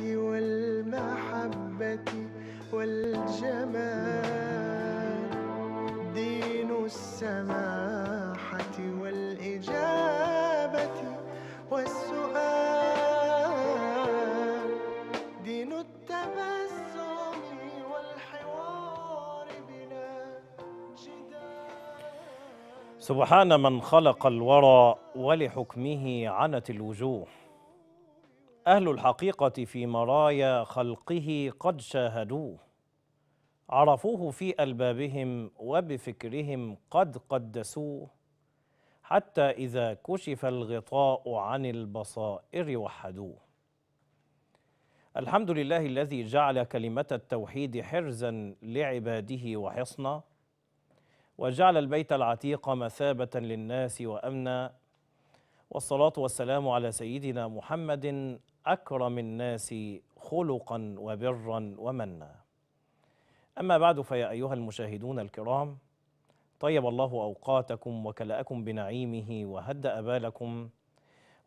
والمحبة والجمال دين السماحة والإجابة والسؤال دين التبسم والحوار بلا جدال سبحان من خلق الورى ولحكمه عنت الوجوه أهل الحقيقة في مرايا خلقه قد شاهدوه عرفوه في ألبابهم وبفكرهم قد قدسوه حتى إذا كشف الغطاء عن البصائر وحدوه الحمد لله الذي جعل كلمة التوحيد حرزا لعباده وحصنا وجعل البيت العتيق مثابة للناس وأمنا والصلاة والسلام على سيدنا محمد أكرم الناس خلقا وبرا ومنا أما بعد فيا أيها المشاهدون الكرام طيب الله أوقاتكم وكلأكم بنعيمه وهدأ بالكم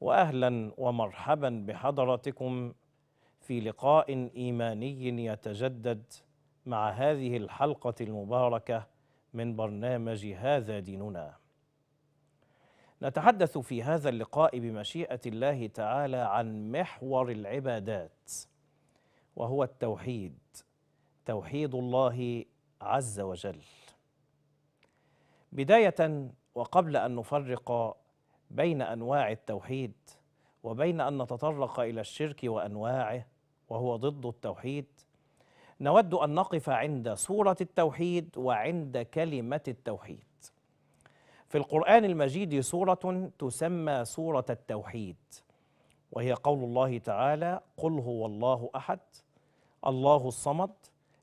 وأهلا ومرحبا بحضراتكم في لقاء إيماني يتجدد مع هذه الحلقة المباركة من برنامج هذا ديننا نتحدث في هذا اللقاء بمشيئة الله تعالى عن محور العبادات وهو التوحيد توحيد الله عز وجل بداية وقبل أن نفرق بين أنواع التوحيد وبين أن نتطرق إلى الشرك وأنواعه وهو ضد التوحيد نود أن نقف عند صورة التوحيد وعند كلمة التوحيد في القرآن المجيد سورة تسمى سورة التوحيد وهي قول الله تعالى قل هو الله أحد الله الصمد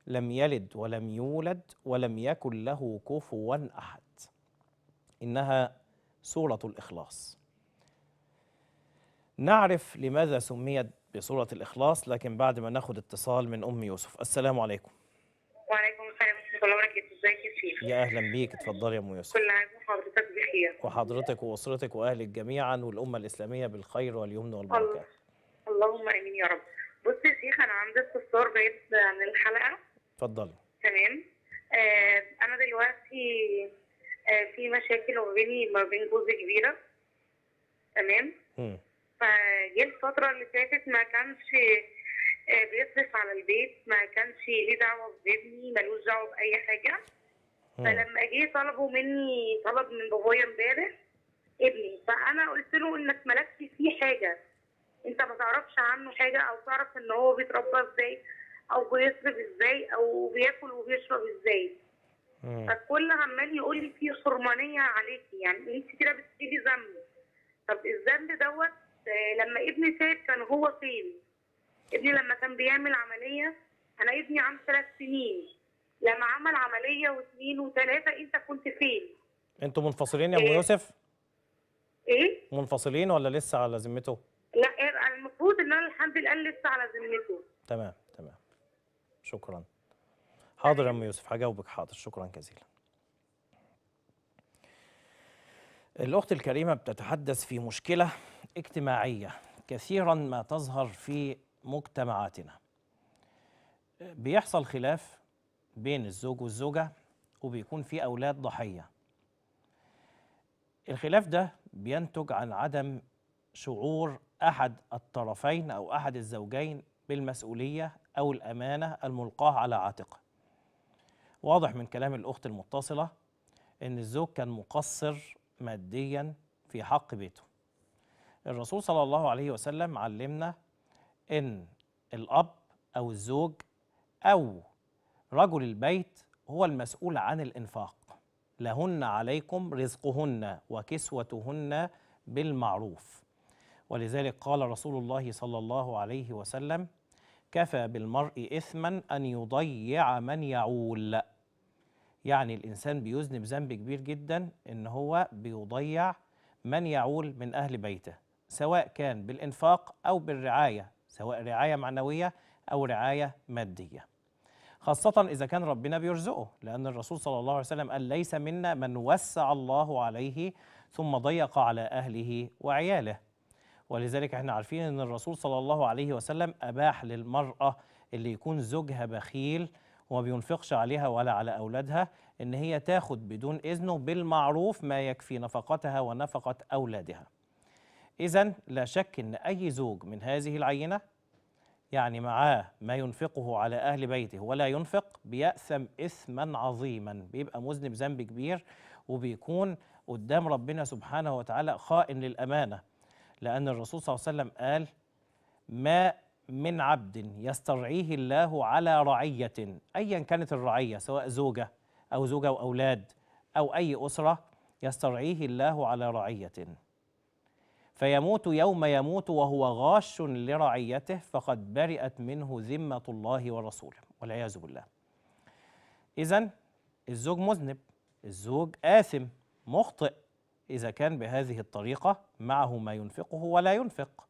لم يلد ولم يولد ولم يكن له كفوا أحد إنها سورة الإخلاص نعرف لماذا سميت بسورة الإخلاص لكن بعد ما ناخد اتصال من أم يوسف السلام عليكم وعليكم السلام ورحمة الله وبركاته ازيك يا سيف يا أهلا بيك اتفضلي يا أم يوسف كل عام وحضرتك كتير وحضرتك وأسرتك وأهلك جميعا والأمة الإسلامية بالخير واليمن والبركة اللهم آمين يا رب بص يا شيخ أنا عندي استفسار بعيد عن الحلقة اتفضلي تمام آه أنا دلوقتي آه في مشاكل ما بيني ما بين جوزي كبيرة تمام فجه الفترة اللي فاتت ما كانش آه، بيصرف على البيت ما كانش ليه دعوه بابني ملوش دعوه باي حاجه فلما جه طلبوا مني طلب من بابايا امبارح ابني فانا قلت له انك مالكش فيه حاجه انت ما تعرفش عنه حاجه او تعرف ان هو بيتربى ازاي او بيصرف ازاي او بياكل وبيشرب ازاي فالكل عمال يقول لي في حرمانيه عليكي يعني انت كده بتسيبي ذنب طب الذنب دوت آه، لما ابني تاب كان هو فين؟ ابني لما كان بيعمل عمليه انا ابني عنده ثلاث سنين لما عمل عمليه واثنين وثلاثه انت كنت فين؟ انتوا منفصلين يا ابو إيه؟ يوسف؟ ايه؟ منفصلين ولا لسه على ذمته؟ لا إيه، المفروض ان انا الحمد لله لسه على ذمته تمام تمام شكرا حاضر يا ام يوسف هجاوبك حاضر شكرا جزيلا الأخت الكريمة بتتحدث في مشكلة اجتماعية كثيرا ما تظهر في مجتمعاتنا بيحصل خلاف بين الزوج والزوجة وبيكون في أولاد ضحية الخلاف ده بينتج عن عدم شعور أحد الطرفين أو أحد الزوجين بالمسؤولية أو الأمانة الملقاة على عاتقه واضح من كلام الأخت المتصلة أن الزوج كان مقصر ماديا في حق بيته الرسول صلى الله عليه وسلم علمنا أن الأب أو الزوج أو رجل البيت هو المسؤول عن الإنفاق لهن عليكم رزقهن وكسوتهن بالمعروف ولذلك قال رسول الله صلى الله عليه وسلم كفى بالمرء إثما أن يضيع من يعول يعني الإنسان بيذنب ذنب كبير جدا إن هو بيضيع من يعول من أهل بيته سواء كان بالإنفاق أو بالرعاية سواء رعاية معنوية أو رعاية مادية خاصة إذا كان ربنا بيرزقه لأن الرسول صلى الله عليه وسلم قال ليس منا من وسع الله عليه ثم ضيق على أهله وعياله ولذلك احنا عارفين أن الرسول صلى الله عليه وسلم أباح للمرأة اللي يكون زوجها بخيل وما بينفقش عليها ولا على أولادها إن هي تاخد بدون إذنه بالمعروف ما يكفي نفقتها ونفقة أولادها إذا لا شك أن أي زوج من هذه العينة يعني معاه ما ينفقه على أهل بيته ولا ينفق بيأثم إثما عظيما بيبقى مذنب ذنب كبير وبيكون قدام ربنا سبحانه وتعالى خائن للأمانة لأن الرسول صلى الله عليه وسلم قال ما من عبد يسترعيه الله على رعية أيا كانت الرعية سواء زوجة أو زوجة وأولاد أو أي أسرة يسترعيه الله على رعية فيموت يوم يموت وهو غاش لرعيته فقد برئت منه ذمة الله ورسوله والعياذ بالله إذا الزوج مذنب الزوج آثم مخطئ إذا كان بهذه الطريقة معه ما ينفقه ولا ينفق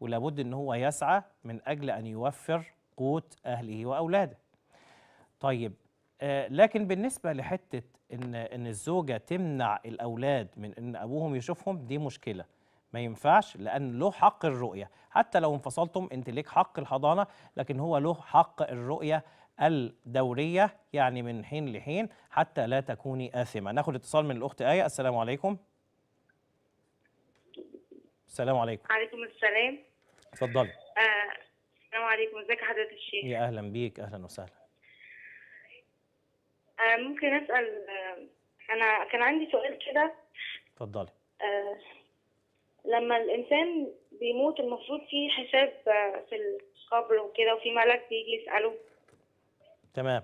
ولابد أن هو يسعى من أجل أن يوفر قوت أهله وأولاده طيب آه، لكن بالنسبة لحتة إن, إن الزوجة تمنع الأولاد من إن أبوهم يشوفهم دي مشكلة ما ينفعش لان له حق الرؤيه حتى لو انفصلتم انت ليك حق الحضانه لكن هو له حق الرؤيه الدوريه يعني من حين لحين حتى لا تكوني اثمه ناخد اتصال من الاخت ايه السلام عليكم السلام عليكم عليكم السلام اتفضلي آه. السلام عليكم ازيك حضرتك الشيخ يا اهلا بيك اهلا وسهلا آه ممكن اسال آه انا كان عندي سؤال كده اتفضلي آه لما الإنسان بيموت المفروض في حساب آه، في القبر وكده وفي ملك بيجي يسأله تمام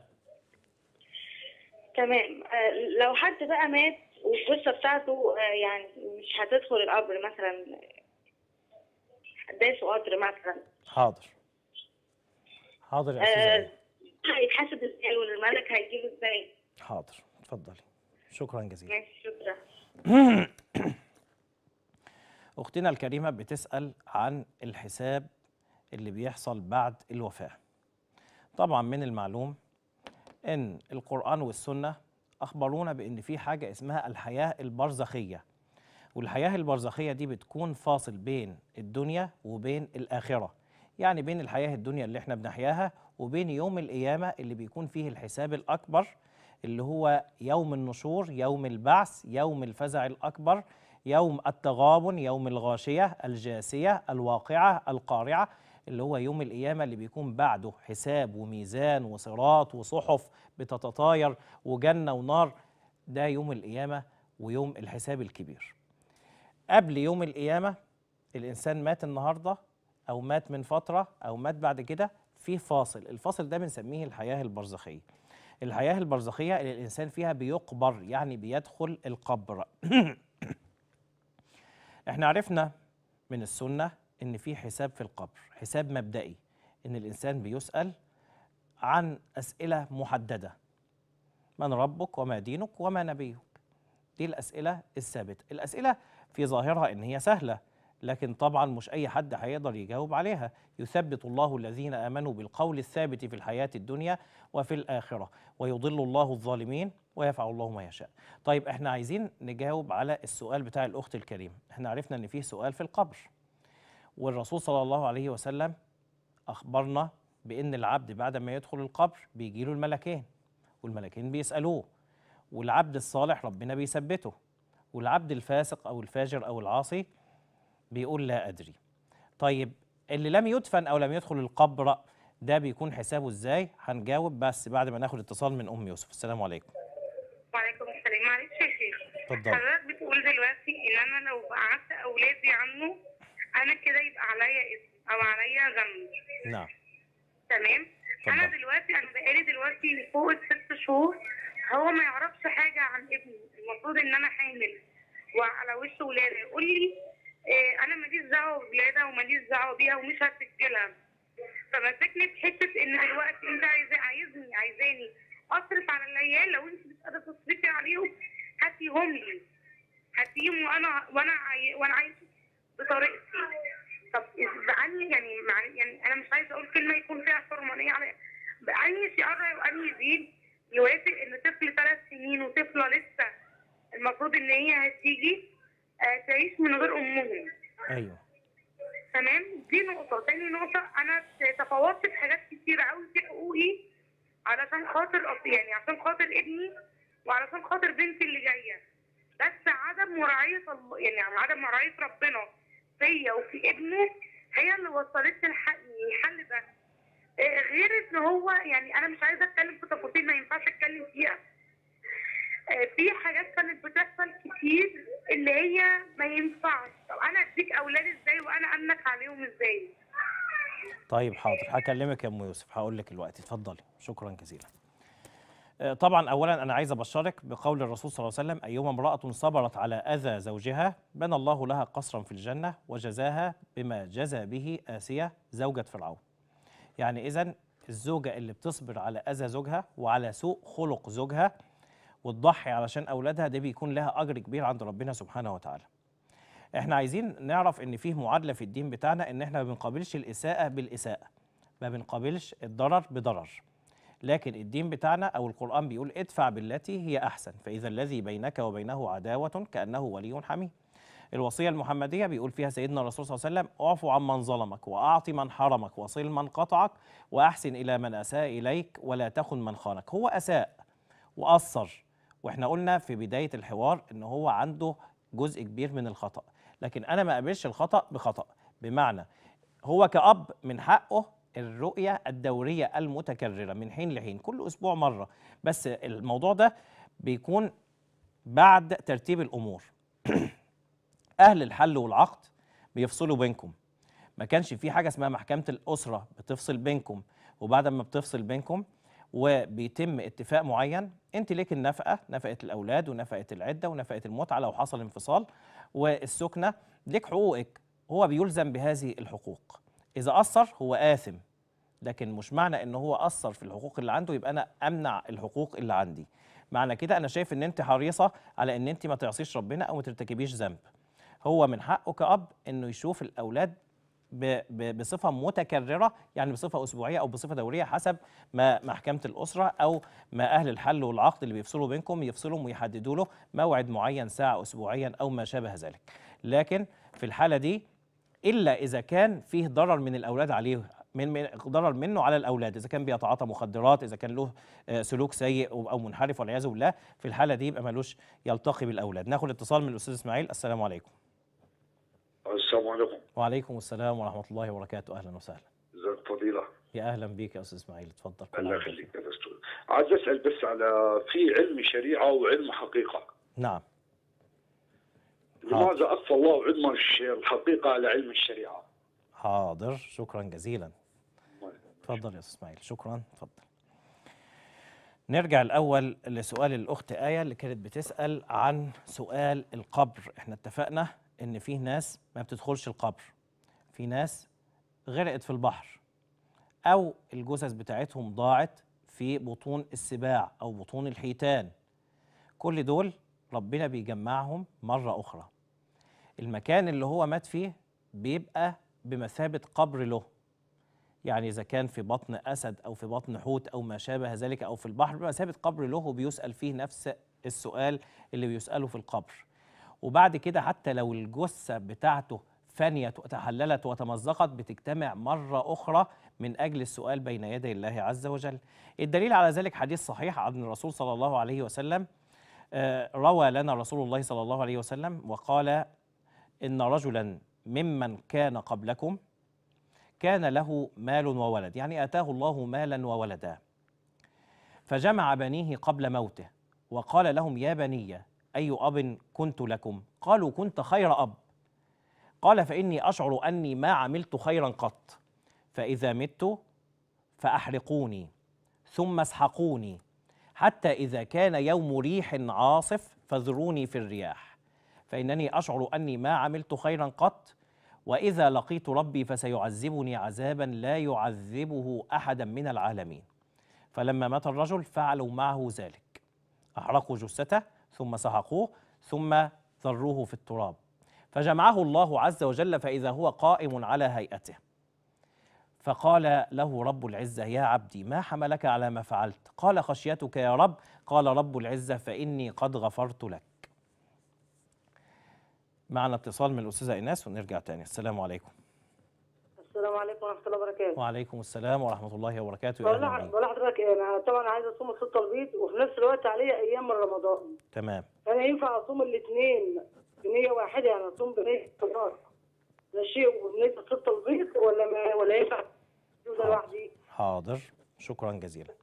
تمام آه، لو حد بقى مات والجثة بتاعته آه، يعني مش هتدخل القبر مثلا داس قطر مثلا حاضر حاضر يا أستاذ هيتحاسب ازاي والملك هيجيبه ازاي حاضر اتفضلي شكرا جزيلا شكرا اختنا الكريمه بتسال عن الحساب اللي بيحصل بعد الوفاه طبعا من المعلوم ان القران والسنه اخبرونا بان في حاجه اسمها الحياه البرزخيه والحياه البرزخيه دي بتكون فاصل بين الدنيا وبين الاخره يعني بين الحياه الدنيا اللي احنا بنحياها وبين يوم القيامه اللي بيكون فيه الحساب الاكبر اللي هو يوم النشور يوم البعث يوم الفزع الاكبر يوم التغابن يوم الغاشية الجاسية الواقعة القارعة اللي هو يوم القيامة اللي بيكون بعده حساب وميزان وصراط وصحف بتتطاير وجنة ونار ده يوم القيامة ويوم الحساب الكبير قبل يوم القيامة الإنسان مات النهاردة أو مات من فترة أو مات بعد كده في فاصل الفاصل ده بنسميه الحياة البرزخية الحياة البرزخية اللي الإنسان فيها بيقبر يعني بيدخل القبر احنا عرفنا من السنة ان في حساب في القبر حساب مبدئي ان الانسان بيسأل عن أسئلة محددة من ربك وما دينك وما نبيك دي الأسئلة الثابتة الأسئلة في ظاهرها ان هي سهلة لكن طبعا مش اي حد هيقدر يجاوب عليها يثبت الله الذين امنوا بالقول الثابت في الحياه الدنيا وفي الاخره ويضل الله الظالمين ويفعل الله ما يشاء طيب احنا عايزين نجاوب على السؤال بتاع الأخت الكريمة احنا عرفنا ان فيه سؤال في القبر والرسول صلى الله عليه وسلم أخبرنا بأن العبد بعد ما يدخل القبر بيجي له الملكين والملكين بيسألوه والعبد الصالح ربنا بيثبته والعبد الفاسق أو الفاجر أو العاصي بيقول لا أدري طيب اللي لم يدفن أو لم يدخل القبر ده بيكون حسابه إزاي هنجاوب بس بعد ما ناخد اتصال من أم يوسف السلام عليكم السلام معلش يا شيخ اتفضل حضرتك بتقول دلوقتي ان انا لو بعت اولادي عنه انا كده يبقى عليا اسم او عليا ذنب نعم تمام فضل. انا دلوقتي انا بقالي دلوقتي فوق الست شهور هو ما يعرفش حاجه عن ابني المفروض ان انا حامل وعلى وش ولاده يقول لي إيه انا ماليش دعوه بولادها وماليش دعوه بيها ومش هسجلها فمسكني في حته ان دلوقتي انت عايز عايزني عايزاني اصرف على العيال لو انت مش قادره تصرفي عليهم هاتيهم لي هاتيهم وانا وانا عاي... وانا عايزه بطريقتي طب بعني يعني مع... يعني انا مش عايزه اقول كلمه يكون فيها حرمانيه على عني شعر وأني يزيد يوافق ان طفل ثلاث سنين وطفله لسه المفروض ان هي هتيجي آه تعيش من غير امهم ايوه تمام دي نقطه تاني نقطه انا تفاوضت في حاجات كتير قوي في حقوقي علشان خاطر يعني عشان خاطر ابني وعلشان خاطر بنتي اللي جايه بس عدم مراعيه يعني عدم مراعيه ربنا فيا وفي ابني هي اللي وصلتني الحل ده آه، غير ان هو يعني انا مش عايزه اتكلم في تفاصيل ما ينفعش اتكلم فيها آه، في حاجات كانت بتحصل كتير اللي هي ما ينفعش طب انا اديك اولاد ازاي وانا امنك عليهم ازاي طيب حاضر هكلمك يا ام يوسف هقول لك الوقت اتفضلي شكرا جزيلا آه، طبعا اولا انا عايز ابشرك بقول الرسول صلى الله عليه وسلم ايما امراه صبرت على اذى زوجها بنى الله لها قصرا في الجنه وجزاها بما جزى به اسيه زوجة فرعون يعني اذا الزوجه اللي بتصبر على اذى زوجها وعلى سوء خلق زوجها وتضحي علشان اولادها ده بيكون لها اجر كبير عند ربنا سبحانه وتعالى احنا عايزين نعرف ان فيه معادله في الدين بتاعنا ان احنا ما بنقابلش الاساءه بالاساءه ما بنقابلش الضرر بضرر لكن الدين بتاعنا او القران بيقول ادفع بالتي هي احسن فاذا الذي بينك وبينه عداوه كانه ولي حميم الوصيه المحمديه بيقول فيها سيدنا الرسول صلى الله عليه وسلم اعفو عمن ظلمك واعط من حرمك وصل من قطعك واحسن الى من اساء اليك ولا تخن من خانك هو اساء وقصر واحنا قلنا في بدايه الحوار ان هو عنده جزء كبير من الخطأ لكن انا ما اقابلش الخطا بخطا بمعنى هو كاب من حقه الرؤية الدورية المتكررة من حين لحين كل أسبوع مرة بس الموضوع ده بيكون بعد ترتيب الأمور أهل الحل والعقد بيفصلوا بينكم ما كانش في حاجة اسمها محكمة الأسرة بتفصل بينكم وبعد ما بتفصل بينكم وبيتم اتفاق معين انت ليك النفقه نفقه الاولاد ونفقه العده ونفقه المتعه لو حصل انفصال والسكنة ليك حقوقك هو بيلزم بهذه الحقوق إذا قصر هو آثم لكن مش معنى ان هو قصر في الحقوق اللي عنده يبقى انا امنع الحقوق اللي عندي معنى كده انا شايف ان انت حريصه على ان انت ما تعصيش ربنا او ما ترتكبيش ذنب هو من حقه كاب انه يشوف الاولاد بصفه متكرره يعني بصفه اسبوعيه او بصفه دوريه حسب ما محكمه الاسره او ما اهل الحل والعقد اللي بيفصلوا بينكم يفصلوا ويحددوا له موعد معين ساعه اسبوعيا او ما شابه ذلك لكن في الحاله دي الا اذا كان فيه ضرر من الاولاد عليه من ضرر منه على الاولاد اذا كان بيتعاطى مخدرات اذا كان له آه، سلوك سيء او منحرف والعياذ بالله في الحاله دي يبقى ملوش يلتقي بالاولاد ناخد اتصال من الاستاذ اسماعيل السلام عليكم السلام عليكم وعليكم السلام ورحمة الله وبركاته أهلا وسهلا ازيك فضيلة يا أهلا بك يا أستاذ إسماعيل تفضل الله يخليك يا دكتور عايز أسأل بس على في علم شريعة وعلم حقيقة نعم لماذا اقصى الله علم الحقيقة على علم الشريعة حاضر شكرا جزيلا طيب. تفضل يا أستاذ إسماعيل شكرا تفضل نرجع الأول لسؤال الأخت آية اللي كانت بتسأل عن سؤال القبر احنا اتفقنا ان فيه ناس ما بتدخلش القبر في ناس غرقت في البحر او الجثث بتاعتهم ضاعت في بطون السباع او بطون الحيتان كل دول ربنا بيجمعهم مره اخرى المكان اللي هو مات فيه بيبقى بمثابه قبر له يعني اذا كان في بطن اسد او في بطن حوت او ما شابه ذلك او في البحر بمثابه قبر له بيسال فيه نفس السؤال اللي بيساله في القبر وبعد كده حتى لو الجثة بتاعته فنيت وتحللت وتمزقت بتجتمع مرة أخرى من أجل السؤال بين يدي الله عز وجل الدليل على ذلك حديث صحيح عن الرسول صلى الله عليه وسلم آه، روى لنا رسول الله صلى الله عليه وسلم وقال إن رجلا ممن كان قبلكم كان له مال وولد يعني آتاه الله مالا وولدا فجمع بنيه قبل موته وقال لهم يا بني أي أب كنت لكم قالوا كنت خير أب قال فإني أشعر أني ما عملت خيرا قط فإذا مت فأحرقوني ثم اسحقوني حتى إذا كان يوم ريح عاصف فذروني في الرياح فإنني أشعر أني ما عملت خيرا قط وإذا لقيت ربي فسيعذبني عذابا لا يعذبه أحدا من العالمين فلما مات الرجل فعلوا معه ذلك أحرقوا جثته ثم سحقوه ثم ذروه في التراب فجمعه الله عز وجل فإذا هو قائم على هيئته فقال له رب العزة يا عبدي ما حملك على ما فعلت قال خشيتك يا رب قال رب العزة فإني قد غفرت لك معنا اتصال من الأستاذة إيناس ونرجع تاني السلام عليكم السلام عليكم ورحمه الله وبركاته وعليكم السلام ورحمه الله وبركاته والله حضرتك انا طبعا عايز اصوم السته البيض وفي نفس الوقت عليا ايام من رمضان تمام انا ينفع اصوم الاثنين بنيه واحده يعني اصوم بنيه ده شيء وبنيه السته البيض ولا ما ولا ينفع لوحدي حاضر شكرا جزيلا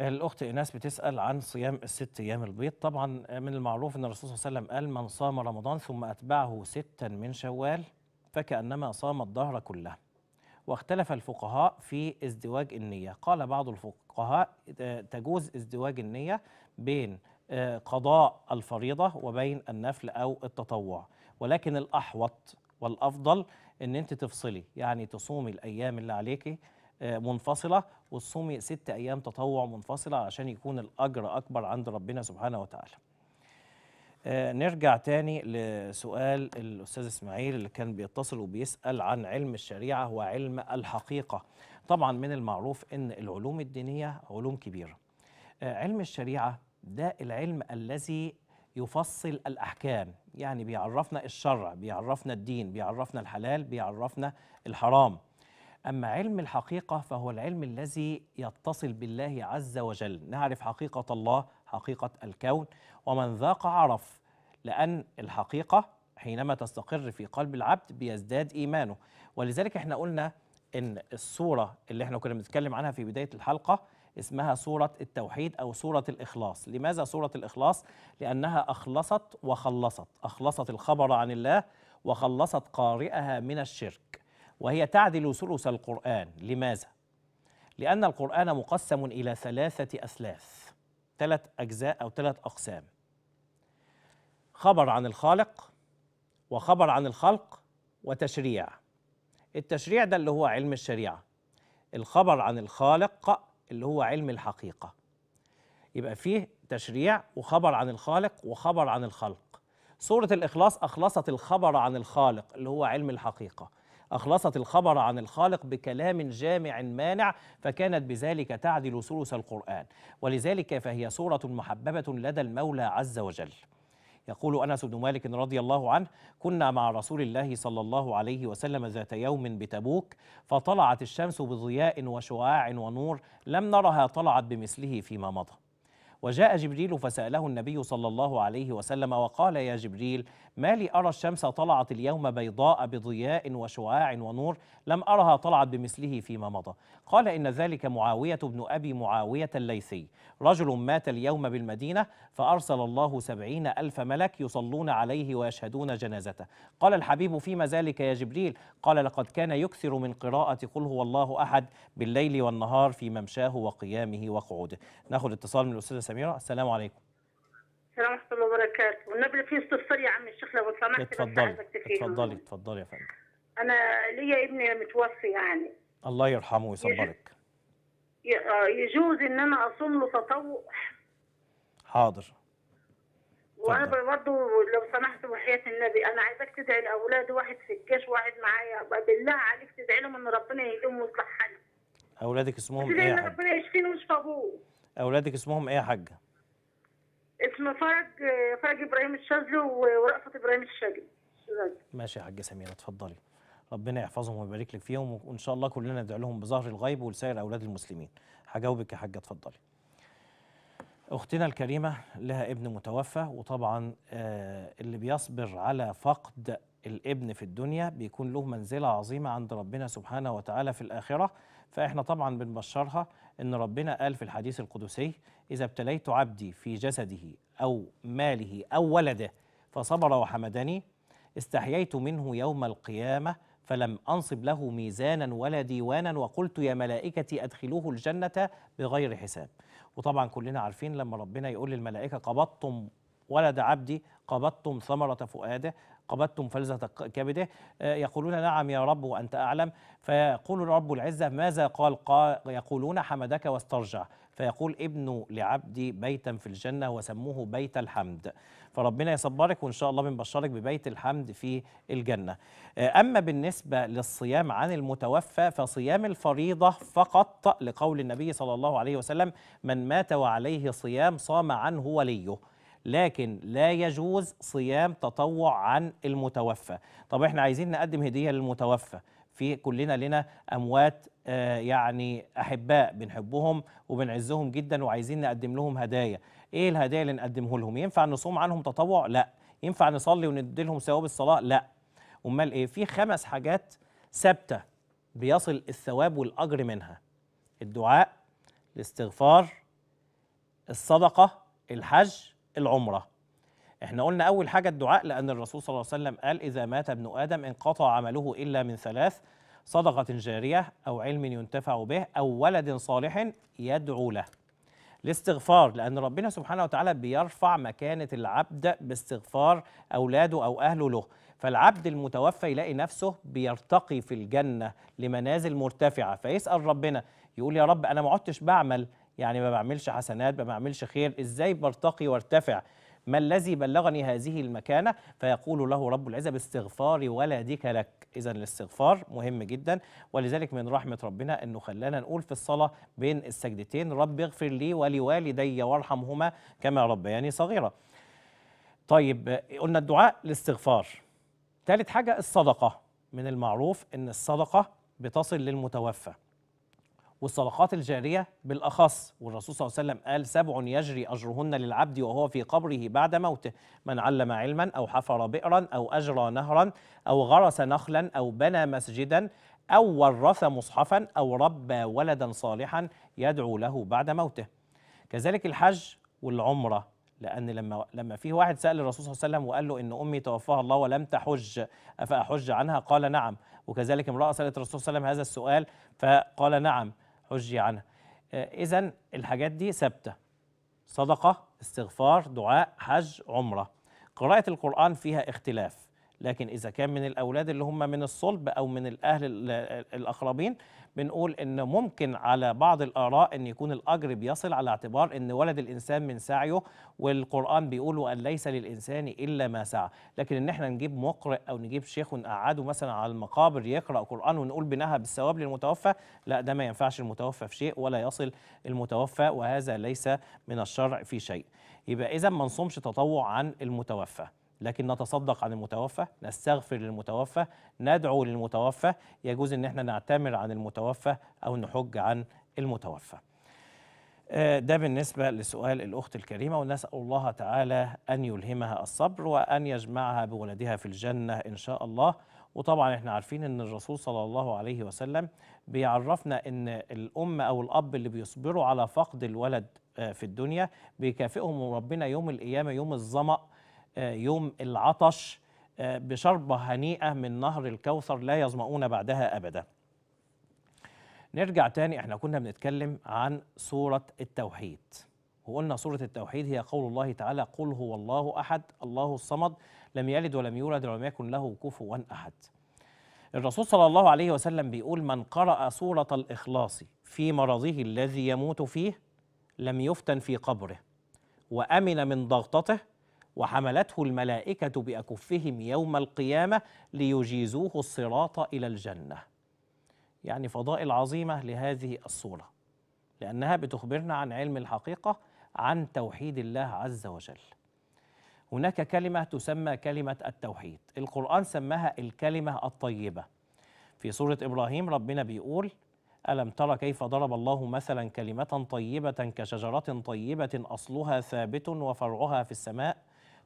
الأخت إيناس بتسأل عن صيام الست أيام البيض طبعا من المعروف أن الرسول صلى الله عليه وسلم قال من صام رمضان ثم أتبعه ستا من شوال فكأنما صام الدهر كله واختلف الفقهاء في ازدواج النية قال بعض الفقهاء آه، تجوز ازدواج النية بين آه، قضاء الفريضة وبين النفل أو التطوع ولكن الأحوط والأفضل أن أنت تفصلي يعني تصومي الأيام اللي عليكي آه، منفصلة وتصومي ست أيام تطوع منفصلة عشان يكون الأجر أكبر عند ربنا سبحانه وتعالى آه، نرجع تاني لسؤال الأستاذ إسماعيل اللي كان بيتصل وبيسأل عن علم الشريعة وعلم الحقيقة طبعا من المعروف أن العلوم الدينية علوم كبيرة آه، علم الشريعة ده العلم الذي يفصل الأحكام يعني بيعرفنا الشرع بيعرفنا الدين بيعرفنا الحلال بيعرفنا الحرام أما علم الحقيقة فهو العلم الذي يتصل بالله عز وجل نعرف حقيقة الله حقيقة الكون ومن ذاق عرف لأن الحقيقة حينما تستقر في قلب العبد بيزداد إيمانه ولذلك احنا قلنا إن الصورة اللي احنا كنا بنتكلم عنها في بداية الحلقة اسمها صورة التوحيد أو صورة الإخلاص لماذا صورة الإخلاص؟ لأنها أخلصت وخلصت أخلصت الخبر عن الله وخلصت قارئها من الشرك وهي تعدل ثلث القرآن لماذا؟ لأن القرآن مقسم إلى ثلاثة أثلاث ثلاث أجزاء أو ثلاث أقسام خبر عن الخالق وخبر عن الخلق وتشريع التشريع ده اللي هو علم الشريعة الخبر عن الخالق اللي هو علم الحقيقة يبقى فيه تشريع وخبر عن الخالق وخبر عن الخلق سورة الإخلاص أخلصت الخبر عن الخالق اللي هو علم الحقيقة أخلصت الخبر عن الخالق بكلام جامع مانع فكانت بذلك تعدل ثلث القرآن ولذلك فهي سورة محببة لدى المولى عز وجل يقول أنس بن مالك رضي الله عنه كنا مع رسول الله صلى الله عليه وسلم ذات يوم بتبوك فطلعت الشمس بضياء وشعاع ونور لم نرها طلعت بمثله فيما مضى وجاء جبريل فسأله النبي صلى الله عليه وسلم وقال يا جبريل ما لي أرى الشمس طلعت اليوم بيضاء بضياء وشعاع ونور لم أرها طلعت بمثله فيما مضى قال إن ذلك معاوية بن أبي معاوية الليثي رجل مات اليوم بالمدينة فأرسل الله سبعين ألف ملك يصلون عليه ويشهدون جنازته قال الحبيب فيما ذلك يا جبريل قال لقد كان يكثر من قراءة قل هو الله أحد بالليل والنهار في ممشاه وقيامه وقعوده ناخذ اتصال من الأستاذة سميره السلام عليكم السلام ورحمه الله وبركاته والنبي في استفسار يا عم الشيخ لو سمحت اتفضلي اتفضلي اتفضلي يا فندم انا ليا ابني متوفي يعني الله يرحمه ويصبرك آه، يجوز ان انا اصوم له تطوع حاضر وانا برضه لو سمحت وحياه النبي انا عايزاك تدعي لاولاد واحد في الجيش وواحد معايا بالله عليك تدعي لهم ان ربنا يهديهم ويصلح حالهم اولادك اسمهم ايه ربنا يشفيهم ويشفى ابوه اولادك اسمهم ايه يا حاجه اسم فرج فرج ابراهيم الشاذلي ورأفت ابراهيم الشاذلي ماشي يا حاجه سميره اتفضلي ربنا يحفظهم ويبارك لك فيهم وان شاء الله كلنا ندعي لهم بظهر الغيب ولسائر اولاد المسلمين هجاوبك يا حاجه اتفضلي اختنا الكريمه لها ابن متوفى وطبعا آه، اللي بيصبر على فقد الابن في الدنيا بيكون له منزله عظيمه عند ربنا سبحانه وتعالى في الاخره فإحنا طبعا بنبشرها إن ربنا قال في الحديث القدسي إذا ابتليت عبدي في جسده أو ماله أو ولده فصبر وحمدني استحييت منه يوم القيامة فلم أنصب له ميزانا ولا ديوانا وقلت يا ملائكتي أدخلوه الجنة بغير حساب وطبعا كلنا عارفين لما ربنا يقول للملائكة قبضتم ولد عبدي قبضتم ثمرة فؤاده قبضتم فلذة كبده آه، يقولون نعم يا رب وأنت أعلم فيقول رب العزة ماذا قال, قال يقولون حمدك واسترجع فيقول ابن لعبدي بيتا في الجنة وسموه بيت الحمد فربنا يصبرك وإن شاء الله بنبشرك ببيت الحمد في الجنة آه، أما بالنسبة للصيام عن المتوفى فصيام الفريضة فقط لقول النبي صلى الله عليه وسلم من مات وعليه صيام صام عنه وليه لكن لا يجوز صيام تطوع عن المتوفى طب احنا عايزين نقدم هدية للمتوفى في كلنا لنا اموات آه، يعني احباء بنحبهم وبنعزهم جدا وعايزين نقدم لهم هدايا ايه الهدايا اللي نقدمه لهم ينفع نصوم عنهم تطوع لا ينفع نصلي ونديلهم ثواب الصلاه لا امال ايه في خمس حاجات ثابته بيصل الثواب والاجر منها الدعاء الاستغفار الصدقه الحج العمرة احنا قلنا أول حاجة الدعاء لأن الرسول صلى الله عليه وسلم قال إذا مات ابن آدم انقطع عمله إلا من ثلاث صدقة جارية أو علم ينتفع به أو ولد صالح يدعو له الاستغفار لأن ربنا سبحانه وتعالى بيرفع مكانة العبد باستغفار أولاده أو أهله له فالعبد المتوفى يلاقي نفسه بيرتقي في الجنة لمنازل مرتفعة فيسأل ربنا يقول يا رب أنا ما عدتش بعمل يعني ما بعملش حسنات ما بعملش خير ازاي برتقي وارتفع ما الذي بلغني هذه المكانه فيقول له رب العزه باستغفار ولدك لك اذا الاستغفار مهم جدا ولذلك من رحمه ربنا انه خلانا نقول في الصلاه بين السجدتين رب اغفر لي ولوالدي وارحمهما كما ربياني صغيره طيب قلنا الدعاء الاستغفار ثالث حاجه الصدقه من المعروف ان الصدقه بتصل للمتوفى والصدقات الجارية بالأخص والرسول صلى الله عليه وسلم قال سبع يجري أجرهن للعبد وهو في قبره بعد موته من علم علما أو حفر بئرا أو أجرى نهرا أو غرس نخلا أو بنى مسجدا أو ورث مصحفا أو ربى ولدا صالحا يدعو له بعد موته كذلك الحج والعمرة لأن لما لما في واحد سأل الرسول صلى الله عليه وسلم وقال له إن أمي توفاها الله ولم تحج أفأحج عنها؟ قال نعم وكذلك امرأة سألت الرسول صلى الله عليه وسلم هذا السؤال فقال نعم حجي عنها آه، إذا الحاجات دي ثابتة صدقة استغفار دعاء حج عمرة قراءة القرآن فيها اختلاف لكن إذا كان من الأولاد اللي هم من الصلب أو من الأهل الأقربين بنقول إن ممكن على بعض الآراء إن يكون الأجر بيصل على اعتبار إن ولد الإنسان من سعيه والقرآن بيقول وأن ليس للإنسان إلا ما سعى لكن إن إحنا نجيب مقرئ أو نجيب شيخ ونقعده مثلا على المقابر يقرأ قرآن ونقول بنها بالثواب للمتوفى لا ده ما ينفعش المتوفى في شيء ولا يصل المتوفى وهذا ليس من الشرع في شيء يبقى إذا ما نصومش تطوع عن المتوفى لكن نتصدق عن المتوفى نستغفر للمتوفى ندعو للمتوفى يجوز ان احنا نعتمر عن المتوفى او نحج عن المتوفى آه، ده بالنسبة لسؤال الأخت الكريمة ونسأل الله تعالى أن يلهمها الصبر وأن يجمعها بولدها في الجنة إن شاء الله وطبعا احنا عارفين ان الرسول صلى الله عليه وسلم بيعرفنا ان الام او الاب اللي بيصبروا على فقد الولد آه، في الدنيا بيكافئهم ربنا يوم القيامه يوم الظمأ آه، يوم العطش آه، بشربة هنيئة من نهر الكوثر لا يظمؤون بعدها أبدا نرجع تاني احنا كنا بنتكلم عن سورة التوحيد وقلنا سورة التوحيد هي قول الله تعالى قل هو الله أحد الله الصمد لم يلد ولم يولد ولم يكن له كفوا أحد الرسول صلى الله عليه وسلم بيقول من قرأ سورة الإخلاص في مرضه الذي يموت فيه لم يفتن في قبره وأمن من ضغطته وحملته الملائكة بأكفهم يوم القيامة ليجيزوه الصراط إلى الجنة. يعني فضائل عظيمة لهذه الصورة، لأنها بتخبرنا عن علم الحقيقة عن توحيد الله عز وجل. هناك كلمة تسمى كلمة التوحيد، القرآن سماها الكلمة الطيبة. في سورة إبراهيم ربنا بيقول: ألم تر كيف ضرب الله مثلا كلمة طيبة كشجرة طيبة أصلها ثابت وفرعها في السماء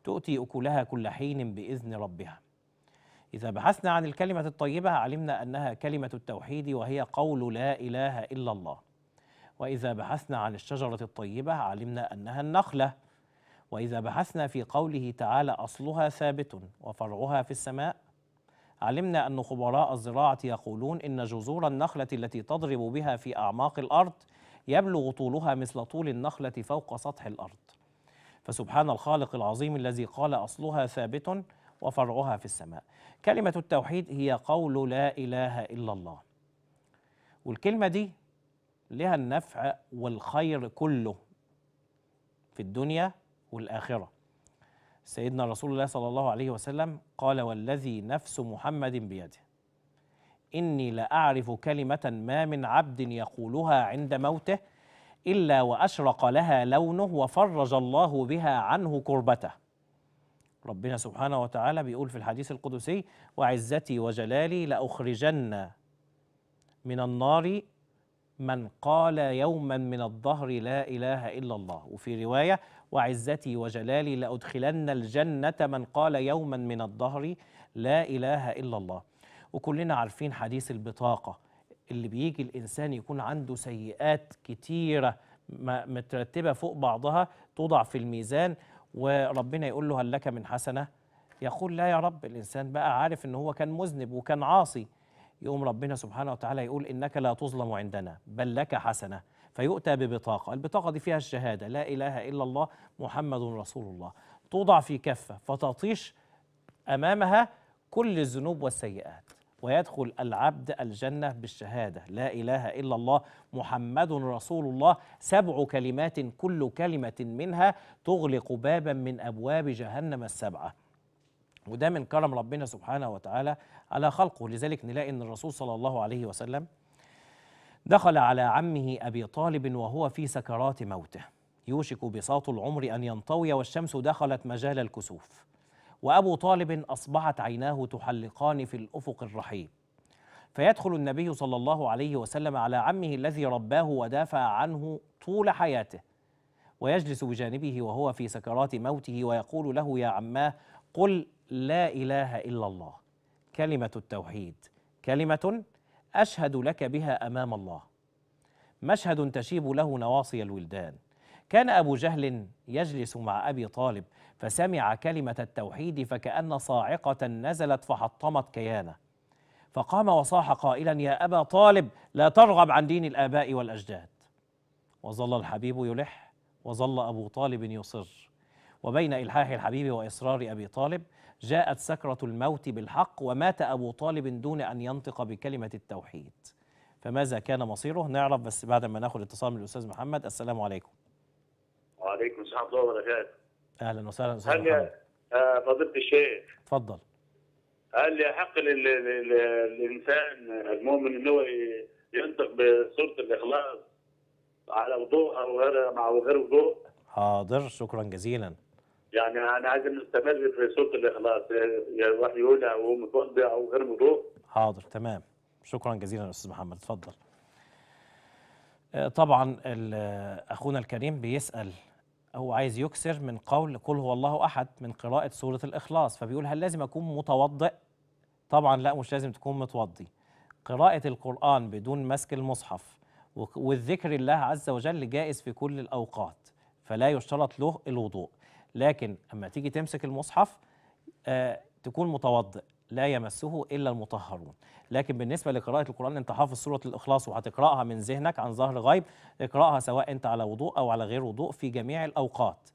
تؤتي أكلها كل حين بإذن ربها إذا بحثنا عن الكلمة الطيبة علمنا أنها كلمة التوحيد وهي قول لا إله إلا الله وإذا بحثنا عن الشجرة الطيبة علمنا أنها النخلة وإذا بحثنا في قوله تعالى أصلها ثابت وفرعها في السماء علمنا أن خبراء الزراعة يقولون إن جذور النخلة التي تضرب بها في أعماق الأرض يبلغ طولها مثل طول النخلة فوق سطح الأرض فسبحان الخالق العظيم الذي قال أصلها ثابت وفرعها في السماء كلمة التوحيد هي قول لا إله إلا الله والكلمة دي لها النفع والخير كله في الدنيا والآخرة سيدنا رسول الله صلى الله عليه وسلم قال والذي نفس محمد بيده إني لأعرف كلمة ما من عبد يقولها عند موته إلا وأشرق لها لونه وفرج الله بها عنه كربته ربنا سبحانه وتعالى بيقول في الحديث القدسي وعزتي وجلالي لأخرجن من النار من قال يوما من الدهر لا إله إلا الله وفي رواية وعزتي وجلالي لأدخلن الجنة من قال يوما من الدهر لا إله إلا الله وكلنا عارفين حديث البطاقة اللي بيجي الإنسان يكون عنده سيئات كتيرة مترتبة فوق بعضها توضع في الميزان وربنا يقول له هل لك من حسنة يقول لا يا رب الإنسان بقى عارف إن هو كان مذنب وكان عاصي يقوم ربنا سبحانه وتعالى يقول إنك لا تظلم عندنا بل لك حسنة فيؤتى ببطاقة البطاقة دي فيها الشهادة لا إله إلا الله محمد رسول الله توضع في كفة فتطيش أمامها كل الذنوب والسيئات ويدخل العبد الجنة بالشهادة لا إله إلا الله محمد رسول الله سبع كلمات كل كلمة منها تغلق بابا من أبواب جهنم السبعة وده من كرم ربنا سبحانه وتعالى على خلقه لذلك نلاقي أن الرسول صلى الله عليه وسلم دخل على عمه أبي طالب وهو في سكرات موته يوشك بساط العمر أن ينطوي والشمس دخلت مجال الكسوف وأبو طالب أصبحت عيناه تحلقان في الأفق الرحيم فيدخل النبي صلى الله عليه وسلم على عمه الذي رباه ودافع عنه طول حياته ويجلس بجانبه وهو في سكرات موته ويقول له يا عماه قل لا إله إلا الله كلمة التوحيد كلمة أشهد لك بها أمام الله مشهد تشيب له نواصي الولدان كان أبو جهل يجلس مع أبي طالب فسمع كلمة التوحيد فكأن صاعقة نزلت فحطمت كيانه فقام وصاح قائلا يا أبا طالب لا ترغب عن دين الآباء والأجداد وظل الحبيب يلح وظل أبو طالب يصر وبين إلحاح الحبيب وإصرار أبي طالب جاءت سكرة الموت بالحق ومات أبو طالب دون أن ينطق بكلمة التوحيد فماذا كان مصيره نعرف بس بعد ما ناخد اتصال من الأستاذ محمد السلام عليكم وعليكم السلام ورحمة الله وبركاته اهلا وسهلا استاذ هل آه، فضيله الشيخ تفضل هل يحق للانسان المؤمن ان هو ينطق بسوره الاخلاص على وضوء او غير مع غير وضوء؟ حاضر شكرا جزيلا. يعني انا عايز نستمر في سوره الاخلاص الواحد يقولها وهو متوضئ او غير وضوء. حاضر تمام شكرا جزيلا استاذ محمد اتفضل. آه، طبعا اخونا الكريم بيسال هو عايز يكسر من قول قل هو الله احد من قراءه سوره الاخلاص فبيقول هل لازم اكون متوضئ طبعا لا مش لازم تكون متوضي قراءه القران بدون مسك المصحف والذكر الله عز وجل جائز في كل الاوقات فلا يشترط له الوضوء لكن اما تيجي تمسك المصحف آه تكون متوضئ لا يمسه الا المطهرون لكن بالنسبه لقراءه القران انت حافظ سوره الاخلاص وهتقراها من ذهنك عن ظهر غيب اقراها سواء انت على وضوء او على غير وضوء في جميع الاوقات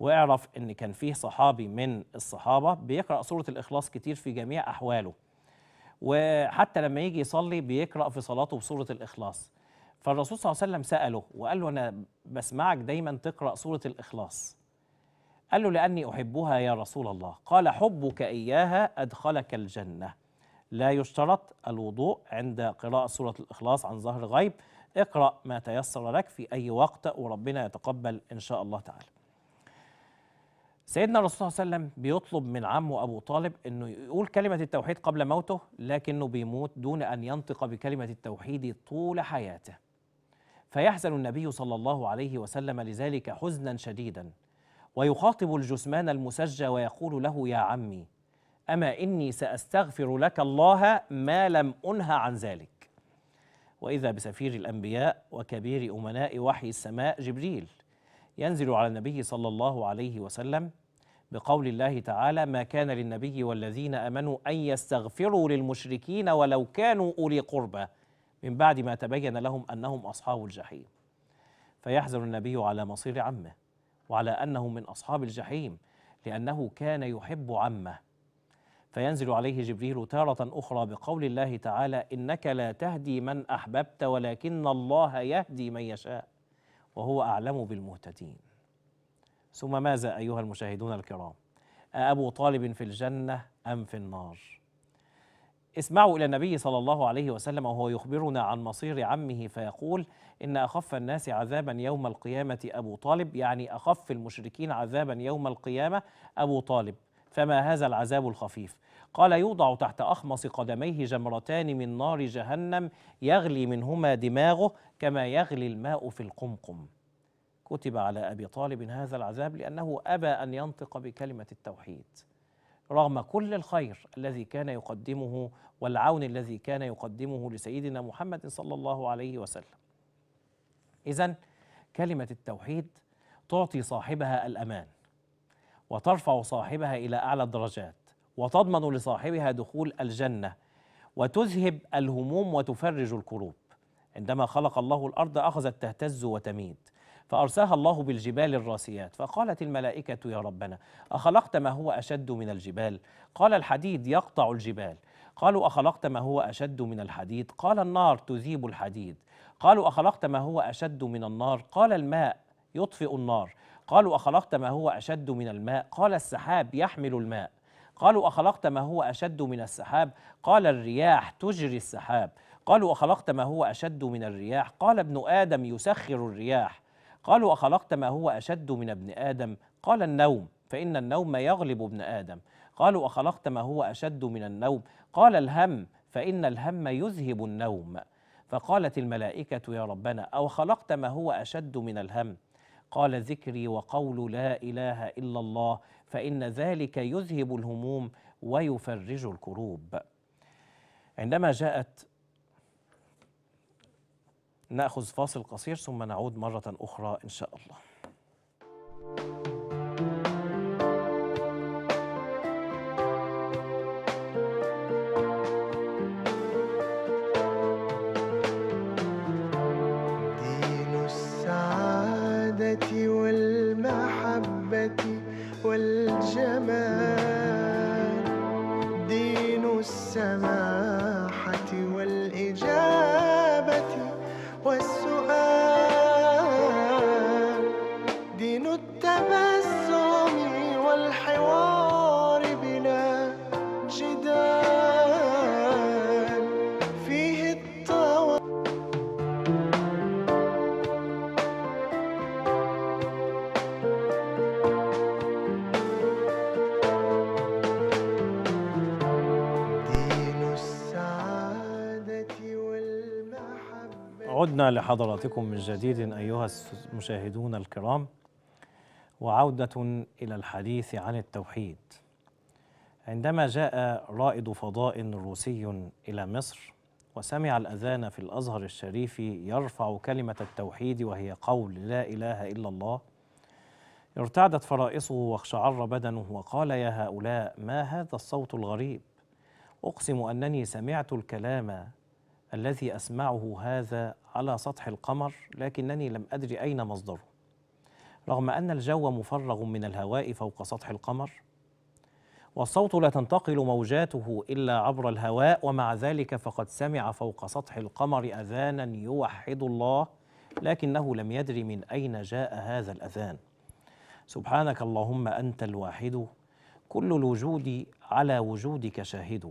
واعرف ان كان فيه صحابي من الصحابه بيقرا سوره الاخلاص كتير في جميع احواله وحتى لما يجي يصلي بيقرا في صلاته بسوره الاخلاص فالرسول صلى الله عليه وسلم ساله وقال له انا بسمعك دايما تقرا سوره الاخلاص قال له لأني أحبها يا رسول الله قال حبك إياها أدخلك الجنة لا يشترط الوضوء عند قراءة سورة الإخلاص عن ظهر غيب اقرأ ما تيسر لك في أي وقت وربنا يتقبل إن شاء الله تعالى سيدنا الرسول صلى الله عليه وسلم بيطلب من عمه أبو طالب أنه يقول كلمة التوحيد قبل موته لكنه بيموت دون أن ينطق بكلمة التوحيد طول حياته فيحزن النبي صلى الله عليه وسلم لذلك حزنا شديدا ويخاطب الجثمان المسجى ويقول له يا عمي أما إني سأستغفر لك الله ما لم أنه عن ذلك وإذا بسفير الأنبياء وكبير أمناء وحي السماء جبريل ينزل على النبي صلى الله عليه وسلم بقول الله تعالى ما كان للنبي والذين امنوا ان يستغفروا للمشركين ولو كانوا اولي قربى من بعد ما تبين لهم انهم اصحاب الجحيم فيحزن النبي على مصير عمه وعلى أنه من أصحاب الجحيم لأنه كان يحب عمه فينزل عليه جبريل تارة أخرى بقول الله تعالى إنك لا تهدي من أحببت ولكن الله يهدي من يشاء وهو أعلم بالمهتدين ثم ماذا أيها المشاهدون الكرام أأبو طالب في الجنة أم في النار؟ اسمعوا إلى النبي صلى الله عليه وسلم وهو يخبرنا عن مصير عمه فيقول إن أخف الناس عذابا يوم القيامة أبو طالب يعني أخف المشركين عذابا يوم القيامة أبو طالب فما هذا العذاب الخفيف قال يوضع تحت أخمص قدميه جمرتان من نار جهنم يغلي منهما دماغه كما يغلي الماء في القمقم كتب على أبي طالب هذا العذاب لأنه أبى أن ينطق بكلمة التوحيد رغم كل الخير الذي كان يقدمه والعون الذي كان يقدمه لسيدنا محمد صلى الله عليه وسلم. إذا كلمة التوحيد تعطي صاحبها الأمان وترفع صاحبها إلى أعلى الدرجات وتضمن لصاحبها دخول الجنة وتذهب الهموم وتفرج الكروب. عندما خلق الله الأرض أخذت تهتز وتميد فأرساها الله بالجبال الراسيات فقالت الملائكة يا ربنا أخلقت ما هو أشد من الجبال قال الحديد يقطع الجبال قالوا أخلقت ما هو أشد من الحديد قال النار تذيب الحديد قالوا أخلقت ما هو أشد من النار قال الماء يطفئ النار قالوا أخلقت ما هو أشد من الماء قال السحاب يحمل الماء قالوا أخلقت ما هو أشد من السحاب قال الرياح تجري السحاب قالوا أخلقت ما هو أشد من الرياح قال ابن آدم يسخر الرياح قالوا أخلقت ما هو أشد من ابن آدم قال النوم فإن النوم يغلب ابن آدم قالوا أخلقت ما هو أشد من النوم قال الهم فإن الهم يذهب النوم فقالت الملائكة يا ربنا أو خلقت ما هو أشد من الهم قال ذكري وقول لا إله إلا الله فإن ذلك يذهب الهموم ويفرج الكروب عندما جاءت ناخذ فاصل قصير ثم نعود مره اخرى ان شاء الله عدنا لحضراتكم من جديد أيها المشاهدون الكرام وعودة إلى الحديث عن التوحيد عندما جاء رائد فضاء روسي إلى مصر وسمع الأذان في الأزهر الشريف يرفع كلمة التوحيد وهي قول لا إله إلا الله ارتعدت فرائصه واخشعر بدنه وقال يا هؤلاء ما هذا الصوت الغريب أقسم أنني سمعت الكلام الذي أسمعه هذا على سطح القمر لكنني لم أدري أين مصدره رغم أن الجو مفرغ من الهواء فوق سطح القمر والصوت لا تنتقل موجاته إلا عبر الهواء ومع ذلك فقد سمع فوق سطح القمر أذانا يوحد الله لكنه لم يدري من أين جاء هذا الأذان سبحانك اللهم أنت الواحد كل الوجود على وجودك شاهد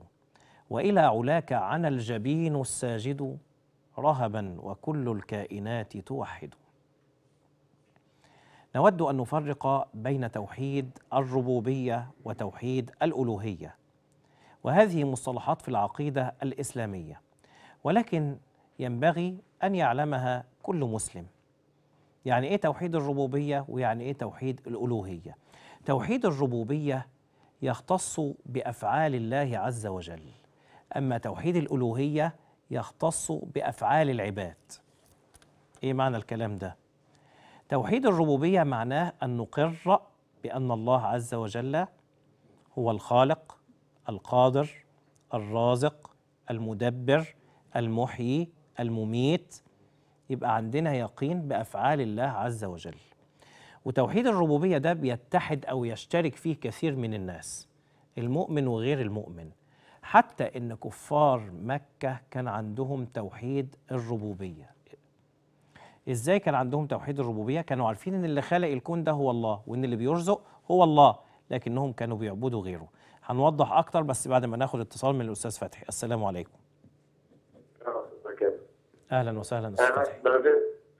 وإلى علاك عن الجبين الساجد رهبا وكل الكائنات توحد نود أن نفرق بين توحيد الربوبية وتوحيد الألوهية وهذه مصطلحات في العقيدة الإسلامية ولكن ينبغي أن يعلمها كل مسلم يعني إيه توحيد الربوبية ويعني إيه توحيد الألوهية توحيد الربوبية يختص بأفعال الله عز وجل أما توحيد الألوهية يختص بأفعال العباد إيه معنى الكلام ده؟ توحيد الربوبية معناه أن نقر بأن الله عز وجل هو الخالق القادر الرازق المدبر المحيي المميت يبقى عندنا يقين بأفعال الله عز وجل وتوحيد الربوبية ده بيتحد أو يشترك فيه كثير من الناس المؤمن وغير المؤمن حتى ان كفار مكه كان عندهم توحيد الربوبيه ازاي كان عندهم توحيد الربوبيه كانوا عارفين ان اللي خلق الكون ده هو الله وان اللي بيرزق هو الله لكنهم كانوا بيعبدوا غيره هنوضح اكتر بس بعد ما ناخد اتصال من الاستاذ فتحي السلام عليكم اهلا وسهلا استاذ فتحي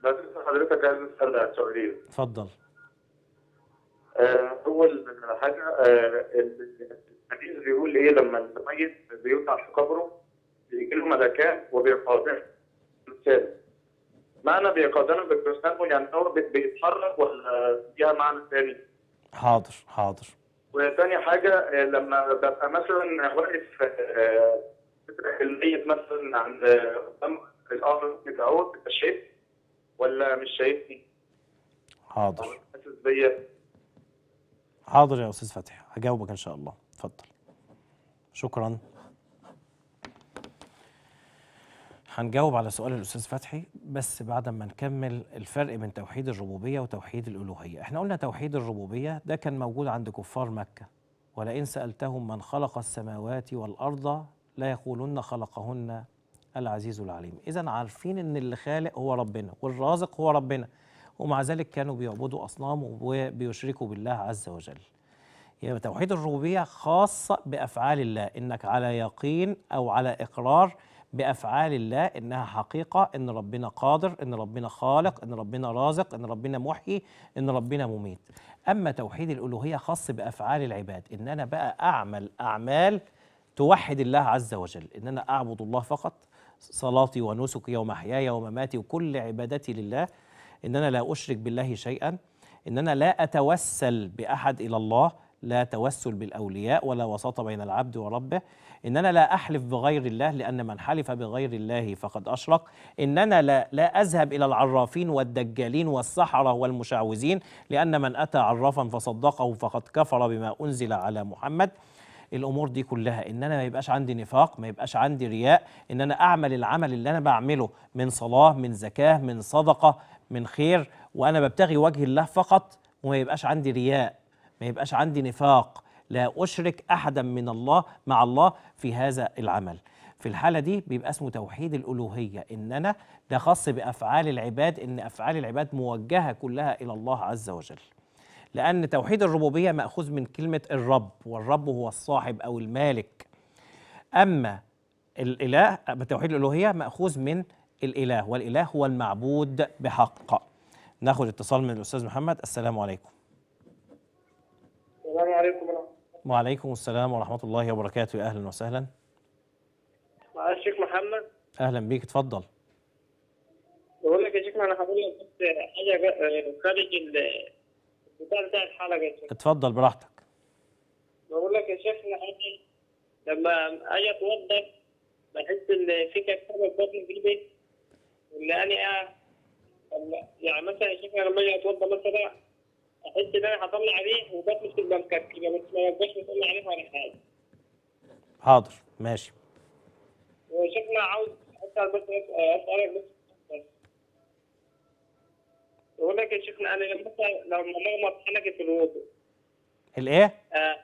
لازم حضرتك عايز اسال سؤالين اتفضل آه، اول حاجه آه، الحديث بيقول ايه لما الميت بيوضع في قبره بيجي له ملكاء وبيقاضنه بالرساله معنى بيقاضنه بالرساله يعني هو بيتحرك ولا فيها معنى ثاني؟ حاضر حاضر وثاني حاجه آه، لما ببقى مثلا واقف آه، الميت مثلا عند قدام القبر بتاعه بتبقى شايف ولا مش شايفني؟ حاضر حاسس بيا حاضر يا استاذ فتحي هجاوبك ان شاء الله اتفضل شكرا هنجاوب على سؤال الاستاذ فتحي بس بعد ما نكمل الفرق بين توحيد الربوبيه وتوحيد الالوهيه احنا قلنا توحيد الربوبيه ده كان موجود عند كفار مكه ولئن سالتهم من خلق السماوات والارض لا يقولن خلقهن العزيز العليم اذا عارفين ان اللي خالق هو ربنا والرازق هو ربنا ومع ذلك كانوا بيعبدوا اصنام وبيشركوا بالله عز وجل يبقى يعني توحيد الربوبية خاصة بأفعال الله إنك على يقين أو على إقرار بأفعال الله إنها حقيقة إن ربنا قادر إن ربنا خالق إن ربنا رازق إن ربنا محيي إن ربنا مميت أما توحيد الألوهية خاص بأفعال العباد إن أنا بقى أعمل أعمال توحد الله عز وجل إن أنا أعبد الله فقط صلاتي ونسكي ومحياي ومماتي وكل عبادتي لله إن أنا لا أشرك بالله شيئا إن أنا لا أتوسل بأحد إلى الله لا توسل بالأولياء ولا وساطة بين العبد وربه إننا لا أحلف بغير الله لأن من حلف بغير الله فقد أشرك إننا لا, لا أذهب إلى العرافين والدجالين والسحرة والمشعوذين لأن من أتى عرافا فصدقه فقد كفر بما أنزل على محمد الامور دي كلها ان انا ما يبقاش عندي نفاق ما يبقاش عندي رياء ان انا اعمل العمل اللي انا بعمله من صلاه من زكاه من صدقه من خير وانا ببتغي وجه الله فقط وما يبقاش عندي رياء ما يبقاش عندي نفاق لا أشرك أحدا من الله مع الله في هذا العمل في الحالة دي بيبقى اسمه توحيد الألوهية إن أنا ده خاص بأفعال العباد إن أفعال العباد موجهة كلها إلى الله عز وجل لأن توحيد الربوبية مأخوذ من كلمة الرب والرب هو الصاحب أو المالك أما الإله توحيد الألوهية مأخوذ من الإله والإله هو المعبود بحق ناخد اتصال من الأستاذ محمد السلام عليكم عليكم ورحمه الله وعليكم السلام ورحمه الله وبركاته اهلا وسهلا مع الشيخ محمد اهلا بيك اتفضل بقول لك يا شيخ انا حضرتك حاجه خارج البتاع بتاع الحلقه يا شيخ اتفضل براحتك بقول لك يا شيخ لما اجي اتوضى بحس ان في كركبه بطن البيت واللي انا يعني مثلا يا شيخ لما اجي اتوضى مثلا احس ان انا هطلع عليه وبطمس البنكات يبقى ما يبقاش مطلع عليه ولا حاجه حاضر ماشي وشكلنا عاوز اسال بس اسالك بس بقول لك يا شيخنا انا لما لما مغمض حنكي في الوضوء الايه؟ آه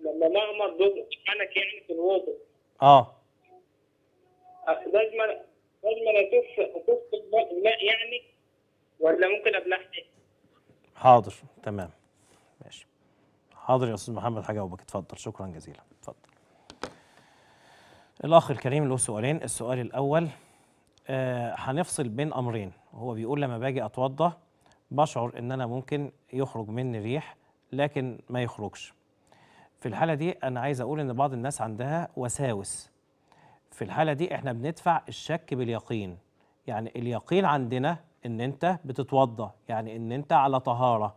لما مغمض حنكي يعني في الوضوء آه. اه لازم لازم اشوف اشوف الماء يعني ولا ممكن ابلعها؟ حاضر تمام ماشي حاضر يا استاذ محمد حاجه وبك اتفضل شكرا جزيلا اتفضل الاخ الكريم له سؤالين السؤال الاول آه هنفصل بين امرين هو بيقول لما باجي اتوضى بشعر ان انا ممكن يخرج مني ريح لكن ما يخرجش في الحاله دي انا عايز اقول ان بعض الناس عندها وساوس في الحاله دي احنا بندفع الشك باليقين يعني اليقين عندنا ان انت بتتوضى يعني ان انت على طهاره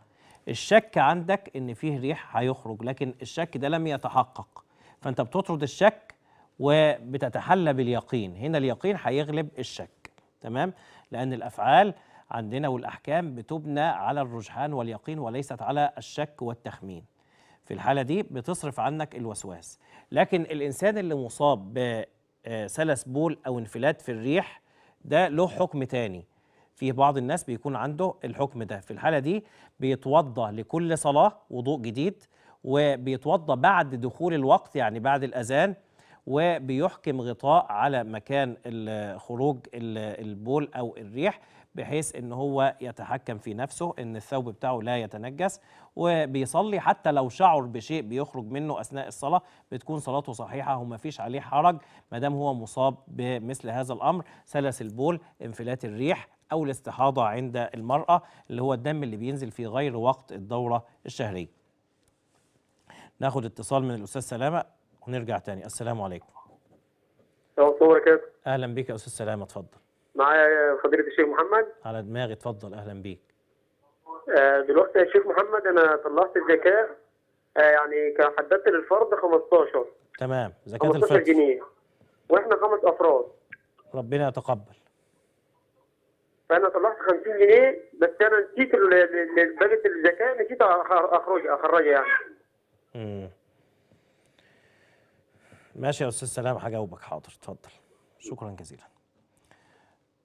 الشك عندك ان فيه ريح هيخرج لكن الشك ده لم يتحقق فانت بتطرد الشك وبتتحلى باليقين هنا اليقين هيغلب الشك تمام لان الافعال عندنا والاحكام بتبنى على الرجحان واليقين وليست على الشك والتخمين في الحاله دي بتصرف عنك الوسواس لكن الانسان اللي مصاب بسلس بول او انفلات في الريح ده له حكم تاني في بعض الناس بيكون عنده الحكم ده في الحالة دي بيتوضى لكل صلاة وضوء جديد وبيتوضى بعد دخول الوقت يعني بعد الأذان وبيحكم غطاء على مكان خروج البول أو الريح بحيث ان هو يتحكم في نفسه ان الثوب بتاعه لا يتنجس وبيصلي حتى لو شعر بشيء بيخرج منه اثناء الصلاه بتكون صلاته صحيحه وما فيش عليه حرج ما دام هو مصاب بمثل هذا الامر سلس البول انفلات الريح أو الاستحاضة عند المرأة اللي هو الدم اللي بينزل في غير وقت الدورة الشهرية ناخد اتصال من الأستاذ سلامة ونرجع تاني السلام عليكم السلام أهلا بك يا أستاذ سلامة اتفضل معايا فضيلة الشيخ محمد على دماغي اتفضل أهلا بيك آه، دلوقتي يا شيخ محمد أنا طلعت الزكاة يعني حددت للفرد 15 تمام زكاة الفرد 15 جنيه واحنا خمس افراد ربنا يتقبل فانا طلعت 50 جنيه بس انا نسيت باجه الزكاه نسيت اخرج اخرجها يعني امم ماشي يا استاذ سلام هجاوبك حاضر اتفضل شكرا جزيلا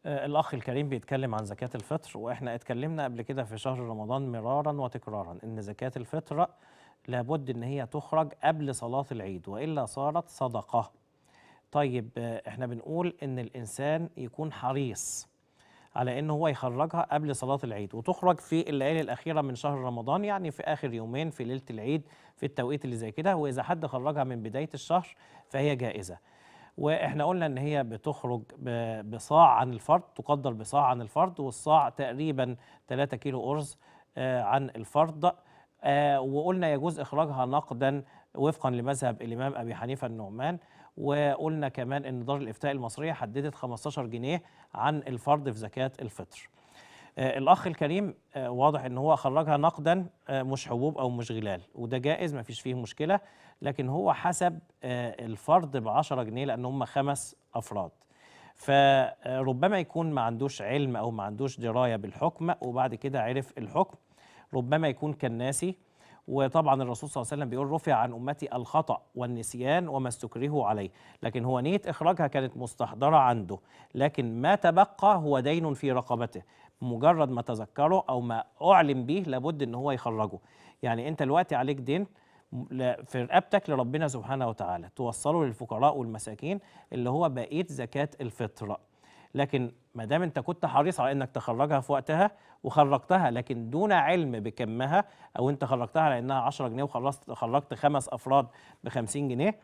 آه، الاخ الكريم بيتكلم عن زكاه الفطر واحنا اتكلمنا قبل كده في شهر رمضان مرارا وتكرارا ان زكاه الفطر لابد ان هي تخرج قبل صلاه العيد والا صارت صدقه طيب آه، احنا بنقول ان الانسان يكون حريص على ان هو يخرجها قبل صلاه العيد وتخرج في الليالي الاخيره من شهر رمضان يعني في اخر يومين في ليله العيد في التوقيت اللي زي كده واذا حد خرجها من بدايه الشهر فهي جائزه واحنا قلنا ان هي بتخرج بصاع عن الفرد تقدر بصاع عن الفرد والصاع تقريبا 3 كيلو ارز آه، عن الفرد آه، وقلنا يجوز اخراجها نقدا وفقا لمذهب الامام ابي حنيفه النعمان وقلنا كمان ان دار الافتاء المصريه حددت 15 جنيه عن الفرد في زكاه الفطر آه، الاخ الكريم آه، واضح ان هو خرجها نقدا آه، مش حبوب او مش غلال وده جائز ما فيش فيه مشكله لكن هو حسب الفرد ب 10 جنيه لان هم خمس افراد فربما يكون ما عندوش علم او ما عندوش درايه بالحكم وبعد كده عرف الحكم ربما يكون كان ناسي وطبعا الرسول صلى الله عليه وسلم بيقول رفع عن أمتي الخطأ والنسيان وما استكرهوا عليه لكن هو نية إخراجها كانت مستحضرة عنده لكن ما تبقى هو دين في رقبته مجرد ما تذكره أو ما أعلم به لابد أن هو يخرجه يعني أنت الوقت عليك دين في رقبتك لربنا سبحانه وتعالى توصله للفقراء والمساكين اللي هو بقية زكاة الفطر لكن ما دام انت كنت حريص على انك تخرجها في وقتها وخرجتها لكن دون علم بكمها او انت خرجتها على انها 10 جنيه وخلصت خرجت خمس افراد ب 50 جنيه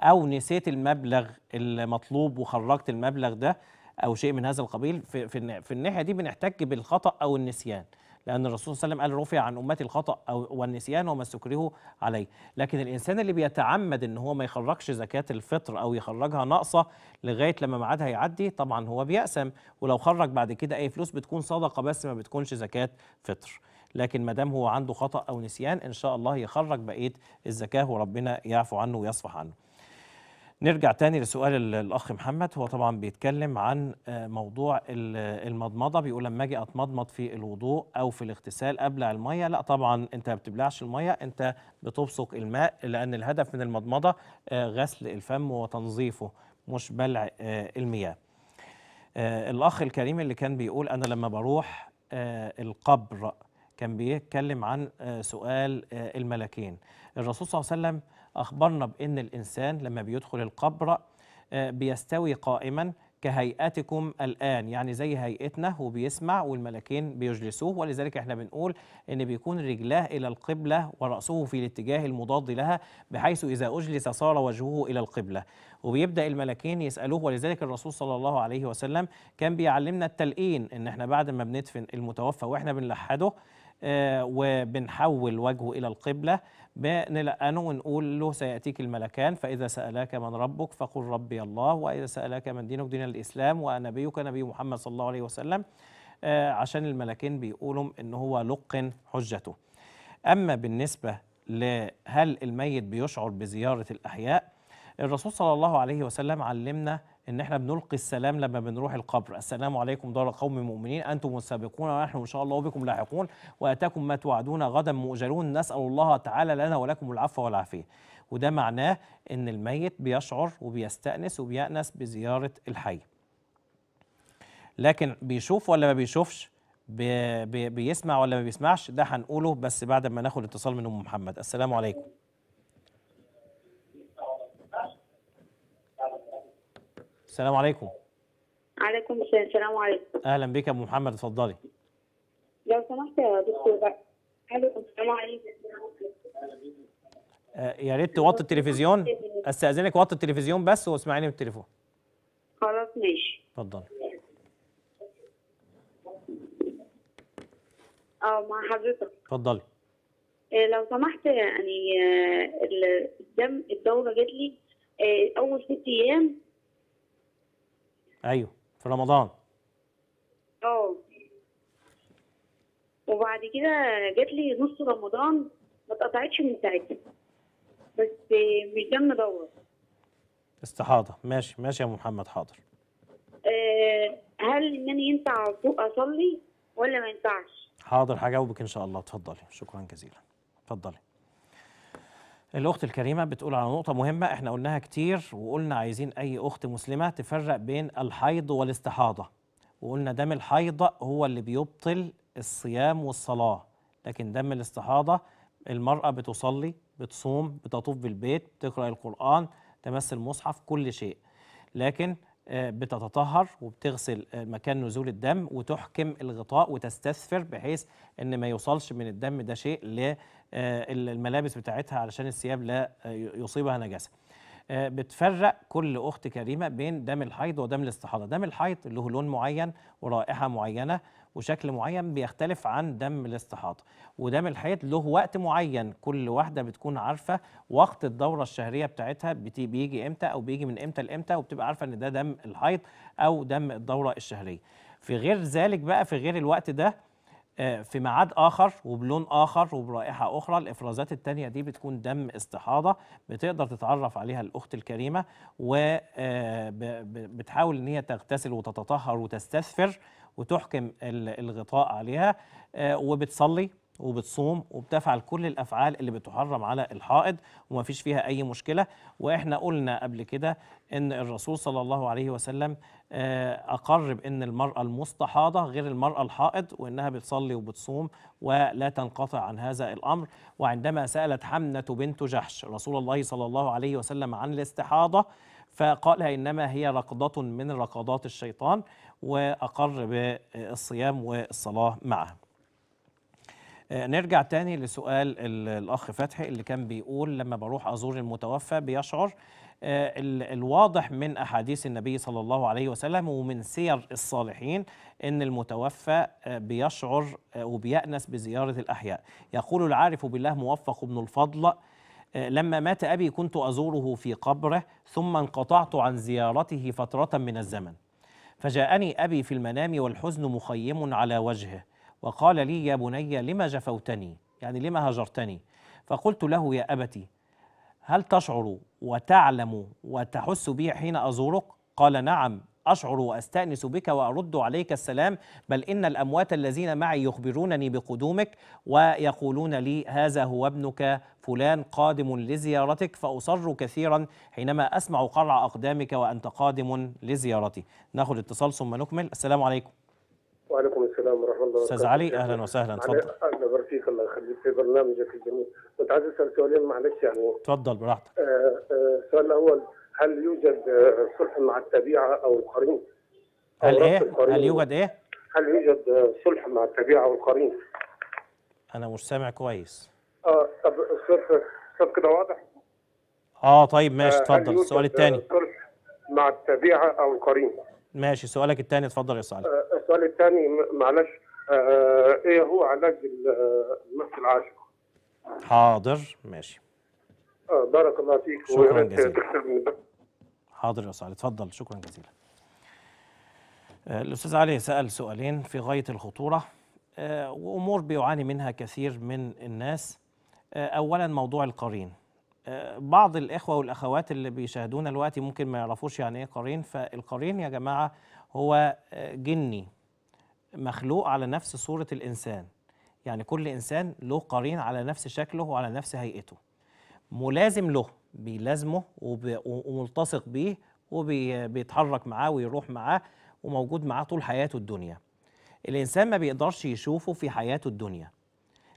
او نسيت المبلغ المطلوب وخرجت المبلغ ده او شيء من هذا القبيل في في, في الناحيه دي بنحتج بالخطا او النسيان لأن الرسول صلى الله عليه وسلم قال رفع عن أمتي الخطأ أو والنسيان وما استكرهوا عليه لكن الإنسان اللي بيتعمد إن هو ما يخرجش زكاة الفطر أو يخرجها ناقصة لغاية لما ميعادها يعدي طبعا هو بيأسم ولو خرج بعد كده أي فلوس بتكون صدقة بس ما بتكونش زكاة فطر لكن ما دام هو عنده خطأ أو نسيان إن شاء الله يخرج بقية الزكاة وربنا يعفو عنه ويصفح عنه نرجع تاني لسؤال الاخ محمد هو طبعا بيتكلم عن آه، موضوع المضمضه بيقول لما اجي اتمضمض في الوضوء او في الاغتسال ابلع الميه لا طبعا انت ما بتبلعش الميه انت بتبصق الماء لان الهدف من المضمضه آه، غسل الفم وتنظيفه مش بلع آه، المياه الاخ الكريم اللي كان بيقول انا لما بروح القبر كان بيتكلم عن سؤال الملكين الرسول صلى الله عليه وسلم أخبرنا بأن الإنسان لما بيدخل القبر آه، بيستوي قائما كهيئتكم الآن يعني زي هيئتنا وبيسمع والملكين بيجلسوه ولذلك احنا بنقول ان بيكون رجلاه إلى القبلة ورأسه في الاتجاه المضاد لها بحيث إذا أجلس صار وجهه إلى القبلة وبيبدأ الملكين يسألوه ولذلك الرسول صلى الله عليه وسلم كان بيعلمنا التلقين ان احنا بعد ما بندفن المتوفى واحنا بنلحده آه، وبنحول وجهه إلى القبلة بنلقنه ونقول له سيأتيك الملكان فإذا سألك من ربك فقل ربي الله وإذا سألك من دينك دين الإسلام ونبيك نبي محمد صلى الله عليه وسلم آه، عشان الملكين بيقولوا إن هو لقن حجته أما بالنسبة لهل الميت بيشعر بزيارة الأحياء الرسول صلى الله عليه وسلم علمنا ان احنا بنلقي السلام لما بنروح القبر السلام عليكم دار قوم مؤمنين انتم السابقون ونحن ان شاء الله بكم لاحقون واتاكم ما توعدون غدا مؤجرون نسال الله تعالى لنا ولكم العفو والعافيه وده معناه ان الميت بيشعر وبيستانس وبيأنس بزياره الحي لكن بيشوف ولا ما بيشوفش بيسمع ولا ما بيسمعش ده هنقوله بس بعد ما ناخد اتصال من ام محمد السلام عليكم السلام عليكم عليكم السلام عليكم اهلا بك يا ابو محمد اتفضلي لو سمحت يا دكتور بقى السلام عليكم آه، يا ريت توطي التلفزيون استاذنك وطي التلفزيون بس واسمعيني بالتليفون خلاص ماشي اتفضلي اه مع حضرتك اتفضلي آه، لو سمحت يعني آه، الدم الدوره جات لي اول ست ايام ايوه في رمضان اه وبعد كده جات لي نص رمضان ما اتقطعتش من ساعتها بس مش دم دور استحاضة ماشي ماشي يا ام محمد حاضر أه هل ان انا ينفع اصلي ولا ما ينفعش حاضر هجاوبك ان شاء الله اتفضلي شكرا جزيلا اتفضلي الأخت الكريمة بتقول على نقطة مهمة احنا قلناها كتير وقلنا عايزين أي أخت مسلمة تفرق بين الحيض والاستحاضة وقلنا دم الحيض هو اللي بيبطل الصيام والصلاة لكن دم الاستحاضة المرأة بتصلي بتصوم بتطوف بالبيت بتقرأ القرآن تمس المصحف كل شيء لكن بتتطهر وبتغسل مكان نزول الدم وتحكم الغطاء وتستثفر بحيث ان ما يوصلش من الدم ده شيء للملابس آه، بتاعتها علشان الثياب لا يصيبها نجاسه آه، بتفرق كل اخت كريمه بين دم الحيض ودم الاستحاضه دم الحيض له لون معين ورائحه معينه وشكل معين بيختلف عن دم الاستحاضه ودم الحيض له وقت معين كل واحده بتكون عارفه وقت الدوره الشهريه بتاعتها بيجي امتى او بيجي من امتى لامتى وبتبقى عارفه ان ده دم الحيض او دم الدوره الشهريه في غير ذلك بقى في غير الوقت ده آه، في ميعاد اخر وبلون اخر وبرائحه اخرى الافرازات الثانيه دي بتكون دم استحاضه بتقدر تتعرف عليها الاخت الكريمه وبتحاول آه، ان هي تغتسل وتتطهر وتستثفر وتحكم الغطاء عليها آه، وبتصلي وبتصوم وبتفعل كل الافعال اللي بتحرم على الحائض وما فيش فيها اي مشكله واحنا قلنا قبل كده ان الرسول صلى الله عليه وسلم آه، اقر بان المراه المستحاضه غير المراه الحائض وانها بتصلي وبتصوم ولا تنقطع عن هذا الامر وعندما سالت حمنه بنت جحش رسول الله صلى الله عليه وسلم عن الاستحاضه فقالها انما هي رقضه من رقضات الشيطان واقر بالصيام والصلاه معها آه، نرجع تاني لسؤال الأخ فتحي اللي كان بيقول لما بروح أزور المتوفى بيشعر آه، الواضح من أحاديث النبي صلى الله عليه وسلم ومن سير الصالحين أن المتوفى آه، بيشعر وبيأنس بزيارة الأحياء يقول العارف بالله موفق بن الفضل لما مات أبي كنت أزوره في قبره ثم انقطعت عن زيارته فترة من الزمن فجاءني أبي في المنام والحزن مخيم على وجهه وقال لي يا بني لما جفوتني يعني لما هجرتني فقلت له يا أبتي هل تشعر وتعلم وتحس بي حين أزورك قال نعم أشعر وأستأنس بك وأرد عليك السلام بل إن الأموات الذين معي يخبرونني بقدومك ويقولون لي هذا هو ابنك فلان قادم لزيارتك فأصر كثيرا حينما أسمع قرع أقدامك وأنت قادم لزيارتي ناخذ اتصال ثم نكمل السلام عليكم وعليكم السلام ورحمه الله وبركاته استاذ علي اهلا وسهلا تفضل اهلا بارك فيك الله يخليك في برنامجك الجميل كنت عايز اسال سؤالين معلش يعني تفضل براحتك آه، آه، السؤال الاول هل يوجد آه، صلح مع الطبيعه او القرين؟ هل ايه؟ القرين؟ هل يوجد ايه؟ هل يوجد صلح مع الطبيعه او القرين؟ انا مش سامع كويس اه طب استاذ كده واضح؟ اه طيب ماشي اتفضل السؤال الثاني صلح مع الطبيعه او القرين ماشي سؤالك الثاني اتفضل يا سعد السؤال الثاني معلش آه، آه، ايه هو علاج آه، المس العاشق؟ حاضر ماشي آه بارك الله فيك شكرا جزيلا حاضر يا سعد اتفضل شكرا جزيلا الأستاذ علي سأل سؤالين في غاية الخطورة وأمور بيعاني منها كثير من الناس أولا موضوع القرين بعض الإخوة والأخوات اللي بيشاهدونا دلوقتي ممكن ما يعرفوش يعني إيه قرين فالقرين يا جماعة هو جني مخلوق على نفس صورة الإنسان يعني كل إنسان له قرين على نفس شكله وعلى نفس هيئته ملازم له بيلازمه وملتصق بيه وبيتحرك معاه ويروح معاه وموجود معاه طول حياته الدنيا الإنسان ما بيقدرش يشوفه في حياته الدنيا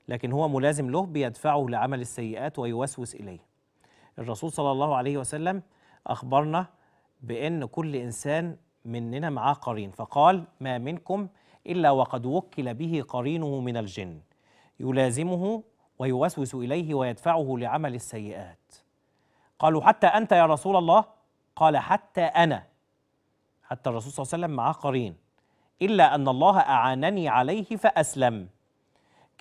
لكن هو ملازم له بيدفعه لعمل السيئات ويوسوس إليه الرسول صلى الله عليه وسلم أخبرنا بأن كل إنسان مننا معاه قرين فقال ما منكم إلا وقد وكل به قرينه من الجن يلازمه ويوسوس إليه ويدفعه لعمل السيئات قالوا حتى أنت يا رسول الله قال حتى أنا حتى الرسول صلى الله عليه وسلم معاه قرين إلا أن الله أعانني عليه فأسلم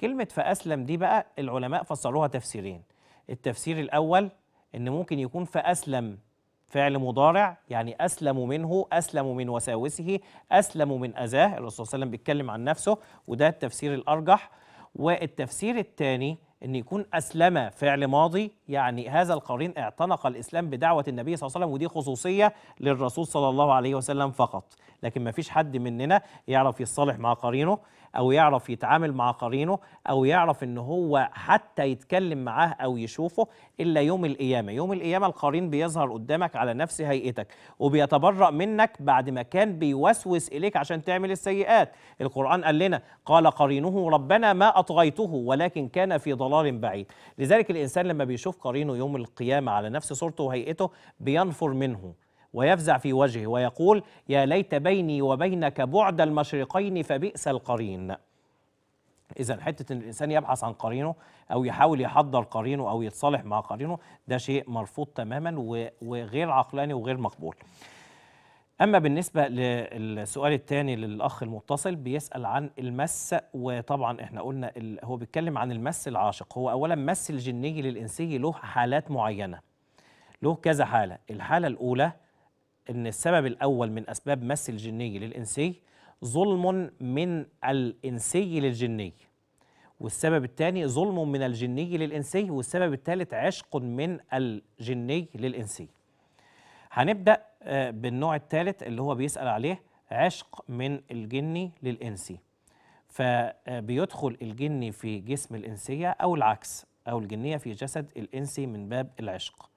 كلمة فأسلم دي بقى العلماء فسروها تفسيرين التفسير الأول أن ممكن يكون فأسلم فعل مضارع يعني أسلم منه أسلم من وساوسه أسلم من أذاه الرسول صلى الله عليه وسلم بيتكلم عن نفسه وده التفسير الأرجح والتفسير الثاني أن يكون أسلم فعل ماضي يعني هذا القرين اعتنق الإسلام بدعوة النبي صلى الله عليه وسلم ودي خصوصية للرسول صلى الله عليه وسلم فقط لكن ما فيش حد مننا يعرف يصالح مع قرينه او يعرف يتعامل مع قرينه او يعرف ان هو حتى يتكلم معاه او يشوفه الا يوم القيامه يوم القيامه القرين بيظهر قدامك على نفس هيئتك وبيتبرأ منك بعد ما كان بيوسوس اليك عشان تعمل السيئات القران قال لنا قال قرينه ربنا ما اطغيته ولكن كان في ضلال بعيد لذلك الانسان لما بيشوف قرينه يوم القيامه على نفس صورته وهيئته بينفر منه ويفزع في وجهه ويقول يا ليت بيني وبينك بعد المشرقين فبئس القرين إذا حتة إن الإنسان يبحث عن قرينه أو يحاول يحضر قرينه أو يتصالح مع قرينه ده شيء مرفوض تماما وغير عقلاني وغير مقبول. أما بالنسبة للسؤال الثاني للأخ المتصل بيسأل عن المس وطبعا إحنا قلنا هو بيتكلم عن المس العاشق هو أولا مس الجني للإنسي له حالات معينة له كذا حالة الحالة الأولى ان السبب الاول من اسباب مس الجني للانسي ظلم من الانسي للجني والسبب الثاني ظلم من الجني للانسي والسبب الثالث عشق من الجني للانسي هنبدا آه، بالنوع الثالث اللي هو بيسال عليه عشق من الجني للانسي فبيدخل آه، الجني في جسم الانسيه او العكس او الجنيه في جسد الانسي من باب العشق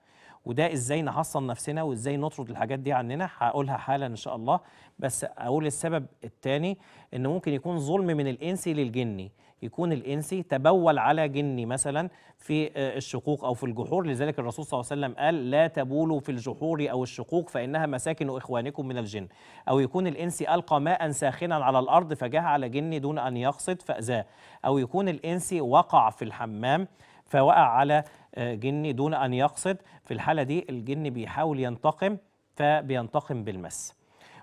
وده ازاي نحصن نفسنا وازاي نطرد الحاجات دي عننا هقولها حالا ان شاء الله بس اقول السبب الثاني ان ممكن يكون ظلم من الانسي للجني يكون الانسي تبول على جني مثلا في آه، الشقوق او في الجحور لذلك الرسول صلى الله عليه وسلم قال لا تبولوا في الجحور او الشقوق فانها مساكن اخوانكم من الجن او يكون الانسي القى ماء ساخنا على الارض فجاه على جني دون ان يقصد فاذاه او يكون الانسي وقع في الحمام فوقع على جني دون أن يقصد في الحالة دي الجن بيحاول ينتقم فبينتقم بالمس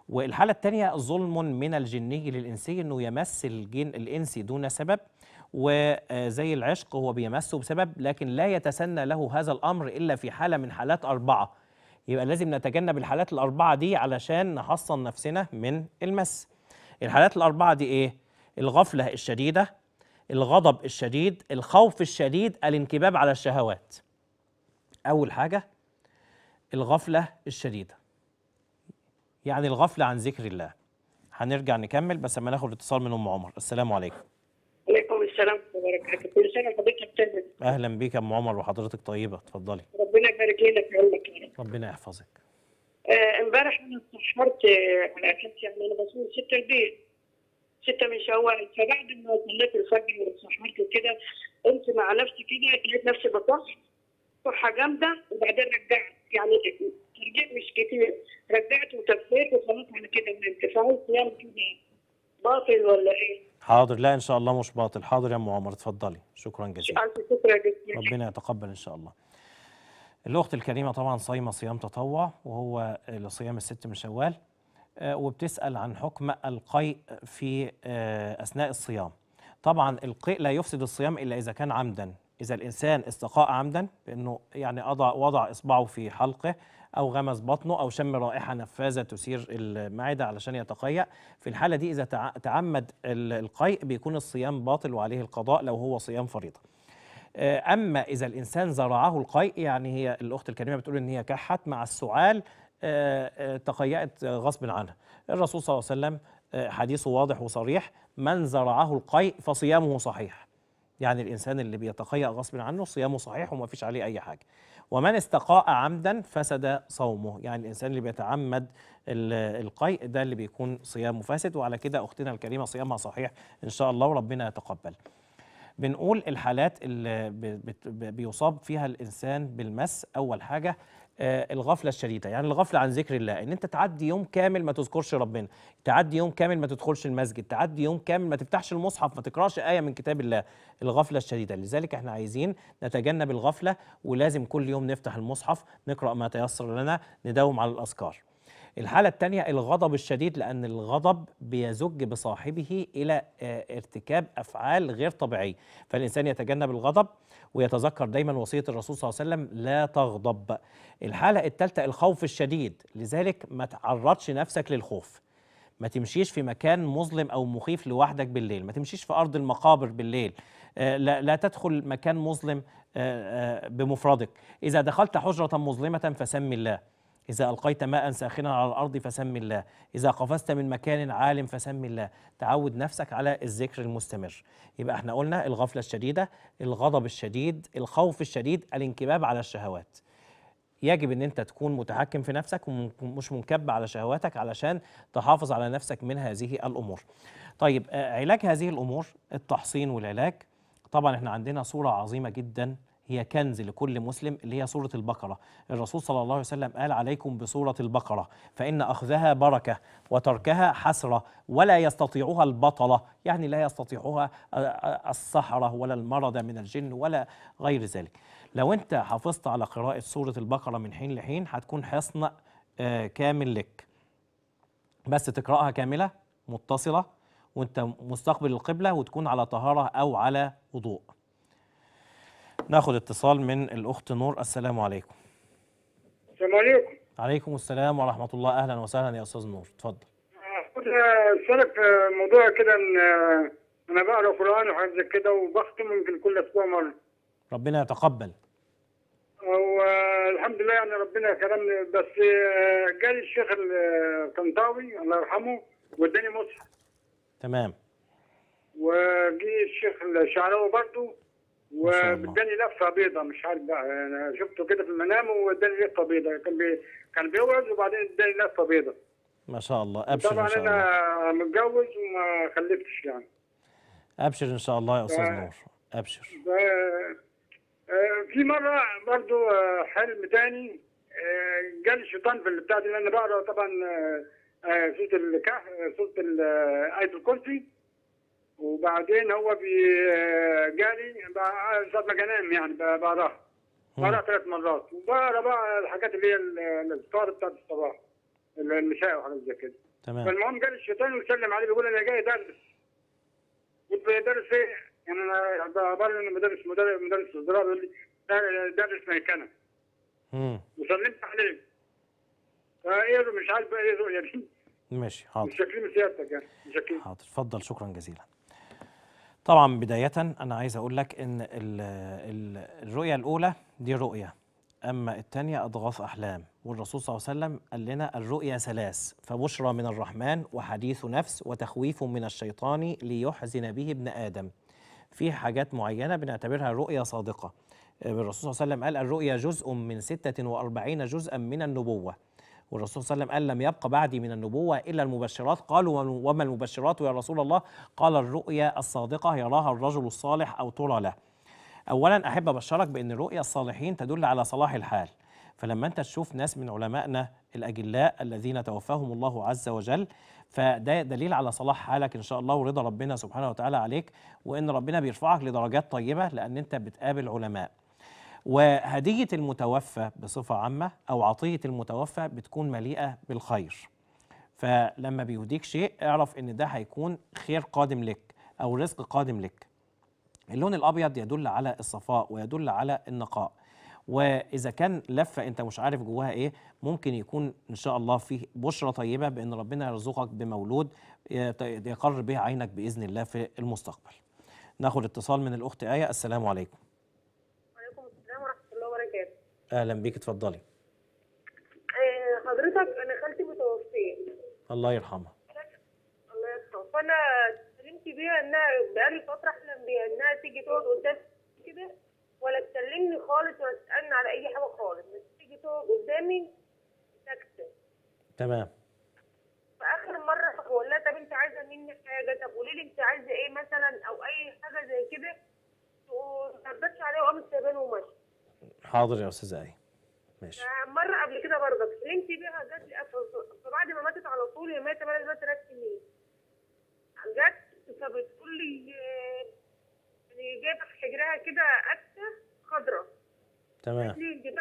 والحالة الثانية ظلم من الجني للإنسي أنه يمس الجن الإنسي دون سبب وزي العشق هو بيمسه بسبب لكن لا يتسنى له هذا الأمر إلا في حالة من حالات أربعة يبقى لازم نتجنب الحالات الأربعة دي علشان نحصن نفسنا من المس الحالات الأربعة دي إيه؟ الغفلة الشديدة الغضب الشديد الخوف الشديد الانكباب على الشهوات اول حاجه الغفله الشديده يعني الغفله عن ذكر الله هنرجع نكمل بس اما ناخد اتصال من ام عمر السلام عليكم وعليكم السلام وبركاته كل سنه حضرتك طيب اهلا بيك يا ام عمر وحضرتك طيبه اتفضلي ربنا يبارك لنا في عمرك يا رب ربنا يحفظك آه، امبارح آه انا استشهرت على اساس يعني انا بصوم ست البيت 6 من شوال فبعد ما صليت الفجر واستحملت وكده قمت مع نفسي كده لقيت نفسي بصحى صحه جامده وبعدين رجعت يعني ترجيع مش كتير رجعت وتفكير وخلاص على كده نمت فهل صيام كده باطل ولا ايه؟ حاضر لا ان شاء الله مش باطل حاضر يا ام عمر اتفضلي شكرا جزيلا شكرا جزيلا ربنا يتقبل ان شاء الله الاخت الكريمه طبعا صايمه صيام تطوع وهو لصيام الست من شوال آه، وبتسأل عن حكم القيء في آه، أثناء الصيام طبعا القيء لا يفسد الصيام إلا إذا كان عمدا إذا الإنسان استقاء عمدا بأنه يعني أضع وضع إصبعه في حلقه أو غمس بطنه أو شم رائحة نفاذة تثير المعدة علشان يتقيأ في الحالة دي إذا تعمد القيء بيكون الصيام باطل وعليه القضاء لو هو صيام فريضة آه، أما إذا الإنسان زرعه القيء يعني هي الأخت الكريمة بتقول إن هي كحت مع السعال تقيأت غصب عنها الرسول صلى الله عليه وسلم آه، حديثه واضح وصريح من زرعه القيء فصيامه صحيح يعني الإنسان اللي بيتقيأ غصب عنه صيامه صحيح وما فيش عليه أي حاجة ومن استقاء عمدا فسد صومه يعني الإنسان اللي بيتعمد القيء ده اللي بيكون صيامه فاسد وعلى كده أختنا الكريمة صيامها صحيح إن شاء الله وربنا يتقبل بنقول الحالات اللي بيصاب فيها الإنسان بالمس أول حاجة آه، الغفله الشديده يعني الغفله عن ذكر الله ان انت تعدي يوم كامل ما تذكرش ربنا تعدي يوم كامل ما تدخلش المسجد تعدي يوم كامل ما تفتحش المصحف ما تقراش ايه من كتاب الله الغفله الشديده لذلك احنا عايزين نتجنب الغفله ولازم كل يوم نفتح المصحف نقرا ما تيسر لنا نداوم على الاذكار الحالة الثانية الغضب الشديد لأن الغضب بيزج بصاحبه إلى آه، ارتكاب أفعال غير طبيعية فالإنسان يتجنب الغضب ويتذكر دايما وصية الرسول صلى الله عليه وسلم لا تغضب الحالة الثالثة الخوف الشديد لذلك ما تعرضش نفسك للخوف ما تمشيش في مكان مظلم او مخيف لوحدك بالليل ما تمشيش في ارض المقابر بالليل آه، لا, لا تدخل مكان مظلم آه، بمفردك اذا دخلت حجره مظلمه فسم الله إذا ألقيت ماء ساخنا على الأرض فسم الله إذا قفزت من مكان عال فسم الله تعود نفسك على الذكر المستمر يبقى احنا قلنا الغفلة الشديدة الغضب الشديد الخوف الشديد الانكباب على الشهوات يجب ان انت تكون متحكم في نفسك ومش منكب على شهواتك علشان تحافظ على نفسك من هذه الامور. طيب آه، علاج هذه الامور التحصين والعلاج طبعا احنا عندنا صوره عظيمه جدا هي كنز لكل مسلم اللي هي سورة البقرة الرسول صلى الله عليه وسلم قال عليكم بسورة البقرة فإن أخذها بركة وتركها حسرة ولا يستطيعها البطلة يعني لا يستطيعها السحرة ولا المرض من الجن ولا غير ذلك لو أنت حافظت على قراءة سورة البقرة من حين لحين هتكون حصن آه، كامل لك بس تقرأها كاملة متصلة وانت مستقبل القبلة وتكون على طهارة أو على وضوء ناخد اتصال من الأخت نور السلام عليكم السلام عليكم عليكم السلام ورحمة الله أهلا وسهلا يا أستاذ نور اتفضل كنت آه، أسألك آه، آه، موضوع كده ان أنا بقرأ قرآن وحاجات زي كده وبختم يمكن كل أسبوع مرة ربنا يتقبل والحمد لله يعني ربنا كرمني بس جالي الشيخ القنطاوي الله يرحمه واداني مصحف تمام وجي الشيخ الشعراوي برضه واداني لفه بيضاء مش عارف بقى انا شفته كده في المنام وداني لفه بيضاء كان بي... كان بيوعد وبعدين اداني لفه بيضاء ما شاء الله ابشر طبعا إن شاء الله. انا متجوز وما خلفتش يعني ابشر ان شاء الله يا استاذ ف... آه. نور ابشر ف... آه. آه. في مره برضو حلم تاني جالي الشيطان في البتاع دي لان بقرا طبعا سوره الكهف سوره ايه الكرسي وبعدين هو جالي ساعة ما يعني بعدها بقراه ثلاث مرات وبقرا بقى الحاجات اللي هي الافطار بتاعت الصباح المساء وحاجات زي كده تمام فالمهم جالي الشيطان وسلم عليه بيقول انا جاي ادرس قلت له ادرس ايه؟ يعني انا بقرا ان مدرس مدرس مدرس الزراعه بيقول لي درس ميكانه امم وسلمت عليه فايه مش عارف ايه ايه دي ماشي حاضر مش شاكرين سيادتك يعني مش شاكرين حاضر اتفضل شكرا جزيلا طبعا بداية أنا عايز أقول لك إن الرؤية الأولى دي رؤية أما الثانية أضغاث أحلام والرسول صلى الله عليه وسلم قال لنا الرؤيا ثلاث فبشرى من الرحمن وحديث نفس وتخويف من الشيطان ليحزن به ابن آدم في حاجات معينة بنعتبرها رؤية صادقة الرسول صلى الله عليه وسلم قال الرؤيا جزء من 46 جزءا من النبوة والرسول صلى الله عليه وسلم قال لم يبقى بعدي من النبوة إلا المبشرات قالوا وما المبشرات يا رسول الله قال الرؤيا الصادقة يراها الرجل الصالح أو ترى له أولا أحب أبشرك بأن الرؤيا الصالحين تدل على صلاح الحال فلما أنت تشوف ناس من علمائنا الأجلاء الذين توفاهم الله عز وجل فده دليل على صلاح حالك ان شاء الله ورضا ربنا سبحانه وتعالى عليك وان ربنا بيرفعك لدرجات طيبه لان انت بتقابل علماء وهدية المتوفى بصفة عامة أو عطية المتوفى بتكون مليئة بالخير فلما بيهديك شيء اعرف ان ده هيكون خير قادم لك أو رزق قادم لك اللون الأبيض يدل على الصفاء ويدل على النقاء واذا كان لفه انت مش عارف جواها ايه ممكن يكون ان شاء الله فيه بشره طيبه بان ربنا يرزقك بمولود يقر به عينك باذن الله في المستقبل ناخد اتصال من الاخت ايه السلام عليكم اهلا بيك اتفضلي إيه، حضرتك انا خالتي متوفيه الله يرحمها الله يرحمها فانا اتكلمت بيها انها بقالي فتره احلم بيها انها تيجي تقعد قدامي كده ولا تكلمني خالص ولا تسالني على اي حاجه خالص بس تيجي تقعد قدامي ساكته تمام فاخر مره بقول لها طب انت عايزه مني حاجه طب قولي لي انت عايزه ايه مثلا او اي حاجه زي كده وما ما عليها وقامت سايباني وماشيه حاضر يا استاذه اي ماشي آه، مره قبل كده برضه بنتي بيها جت لي فبعد ما ماتت على طول هي ماتت بقى لها ثلاث سنين جت فبتقول لي يعني جايبه في حجرها كده اكته خضراء تمام قالت لي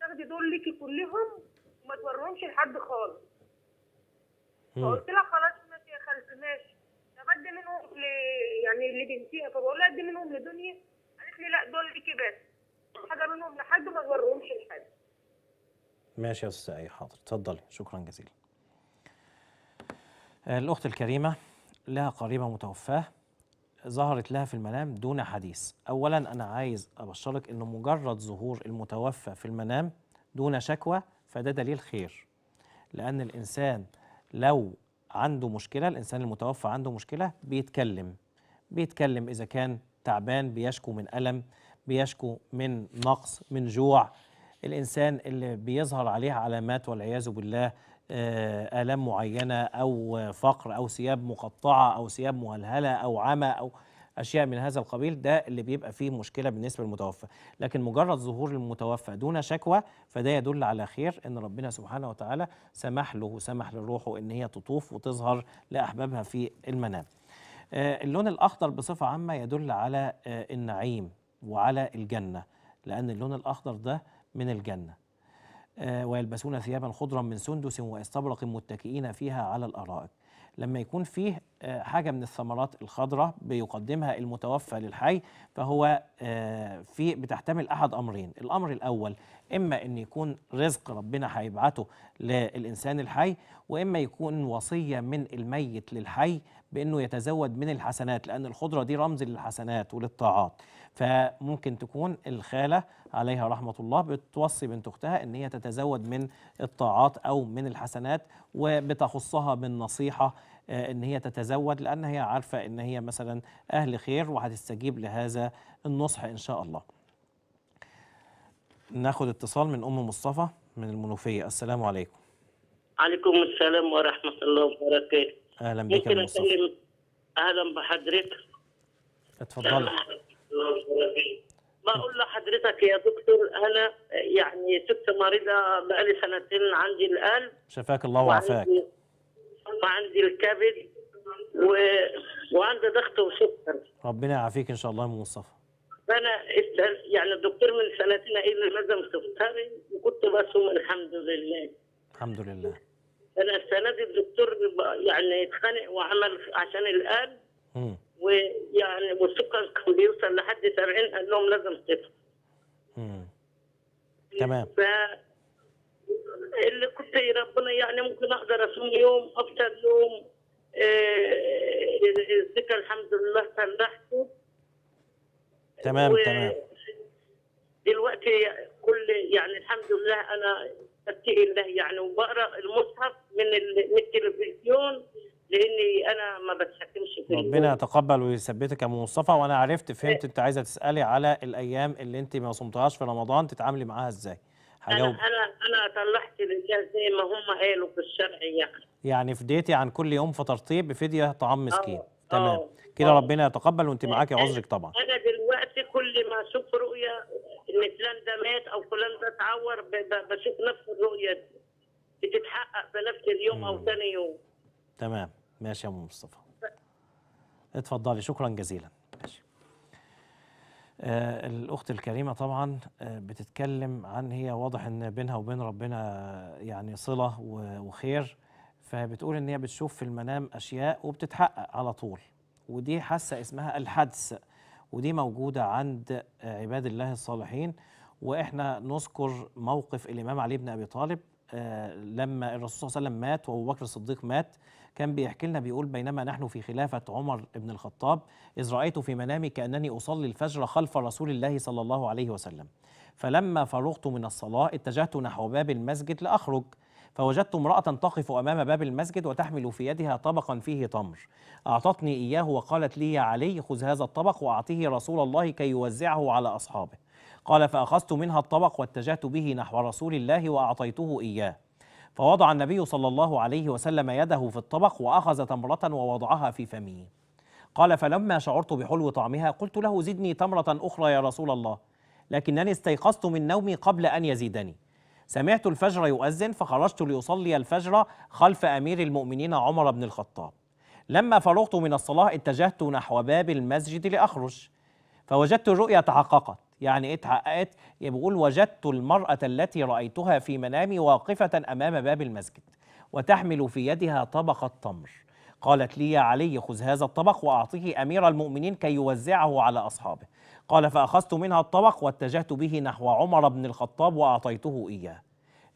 تاخدي دول ليكي كلهم وما توريهمش لحد خالص فقلت لها خلاص ماشي يا خالتي ماشي فبدي منهم ل... يعني لبنتيها فبقول لها ادي منهم لدنيا قالت لي لا دول ليكي بس حاجه منهم لحد ما نوريهمش لحد ماشي يا استاذ اي حاضر اتفضلي شكرا جزيلا الاخت الكريمه لها قريبه متوفاه ظهرت لها في المنام دون حديث اولا انا عايز ابشرك انه مجرد ظهور المتوفى في المنام دون شكوى فده دليل خير لان الانسان لو عنده مشكله الانسان المتوفى عنده مشكله بيتكلم بيتكلم اذا كان تعبان بيشكو من الم بيشكو من نقص من جوع الإنسان اللي بيظهر عليه علامات والعياذ بالله آه، آلام معينة أو فقر أو ثياب مقطعة أو ثياب مهلهلة أو عمى أو أشياء من هذا القبيل ده اللي بيبقى فيه مشكلة بالنسبة للمتوفى لكن مجرد ظهور المتوفى دون شكوى فده يدل على خير إن ربنا سبحانه وتعالى سمح له وسمح لروحه إن هي تطوف وتظهر لأحبابها في المنام آه، اللون الأخضر بصفة عامة يدل على آه، النعيم وعلى الجنة لأن اللون الأخضر ده من الجنة آه، ويلبسون ثيابا خضرا من سندس واستبرق متكئين فيها على الارائك لما يكون فيه آه، حاجه من الثمرات الخضراء بيقدمها المتوفى للحي فهو آه، في بتحتمل احد امرين الامر الاول اما ان يكون رزق ربنا هيبعته للانسان الحي واما يكون وصيه من الميت للحي بأنه يتزود من الحسنات لأن الخضرة دي رمز للحسنات وللطاعات فممكن تكون الخالة عليها رحمة الله بتوصي بنت أختها أن هي تتزود من الطاعات أو من الحسنات وبتخصها بالنصيحة آه، ان هي تتزود لان هي عارفه ان هي مثلا اهل خير وهتستجيب لهذا النصح ان شاء الله. ناخد اتصال من ام مصطفى من المنوفيه السلام عليكم. عليكم السلام ورحمه الله وبركاته. اهلا بك يا مصطفى اهلا بحضرتك اتفضل بقول لحضرتك يا دكتور انا يعني ست مريضه بقالي سنتين عندي القلب شفاك الله وعافاك وعندي الكبد و... وعندي ضغط وسكر ربنا يعافيك ان شاء الله يا مصطفى فانا يعني الدكتور من سنتين قال لي لازم تفطري وكنت بصوم الحمد لله الحمد لله انا السنه دي الدكتور يعني اتخانق وعمل عشان القلب ويعني والسكر كان بيوصل لحد 70 قال لهم لازم صفر تمام ف اللي كنت ربنا يعني ممكن اقدر اصوم يوم افطر يوم آه، الذكر الحمد لله صلحته تمام و... تمام دلوقتي كل يعني الحمد لله انا استغفر الله يعني وبقرا المصحف من التلفزيون لاني انا ما بتحكمش في ربنا يتقبل ويثبتك يا ام مصطفى وانا عرفت فهمت آه. انت عايزه تسالي على الايام اللي انت ما صمتهاش في رمضان تتعاملي معاها ازاي انا انا انا طلعت لله زي ما هم قالوا في الشرع يعني يعني فديتي عن كل يوم فطرتيه بفديه طعام مسكين أوه. تمام أوه. كده ربنا يتقبل وانت معاكي عذرك طبعا انا دلوقتي كل ما اشوف رؤيه ان فلان ده مات او فلان ده اتعور بشوف نفس الرؤيه دي بتتحقق في نفس اليوم مم. او ثاني يوم تمام ماشي يا ام مصطفى اتفضلي شكرا جزيلا ماشي آه الاخت الكريمه طبعا آه بتتكلم عن هي واضح ان بينها وبين ربنا يعني صله وخير فبتقول ان هي بتشوف في المنام اشياء وبتتحقق على طول ودي حاسه اسمها الحدس ودي موجودة عند عباد الله الصالحين وإحنا نذكر موقف الإمام علي بن أبي طالب آه، لما الرسول صلى الله عليه وسلم مات وابو بكر الصديق مات كان بيحكي لنا بيقول بينما نحن في خلافة عمر بن الخطاب إذ رأيت في منامي كأنني أصلي الفجر خلف رسول الله صلى الله عليه وسلم فلما فرغت من الصلاة اتجهت نحو باب المسجد لأخرج فوجدت امرأة تقف أمام باب المسجد وتحمل في يدها طبقا فيه تمر أعطتني إياه وقالت لي يا علي خذ هذا الطبق وأعطيه رسول الله كي يوزعه على أصحابه قال فأخذت منها الطبق واتجهت به نحو رسول الله وأعطيته إياه فوضع النبي صلى الله عليه وسلم يده في الطبق وأخذ تمرة ووضعها في فمي قال فلما شعرت بحلو طعمها قلت له زدني تمرة أخرى يا رسول الله لكنني استيقظت من نومي قبل أن يزيدني سمعت الفجر يؤذن فخرجت لأصلي الفجر خلف أمير المؤمنين عمر بن الخطاب لما فرغت من الصلاة اتجهت نحو باب المسجد لأخرج فوجدت الرؤيا تحققت يعني ايه اتحققت بيقول وجدت المرأة التي رأيتها في منامي واقفة أمام باب المسجد وتحمل في يدها طبق التمر قالت لي يا علي خذ هذا الطبق وأعطيه أمير المؤمنين كي يوزعه على أصحابه قال فأخذت منها الطبق واتجهت به نحو عمر بن الخطاب وأعطيته إياه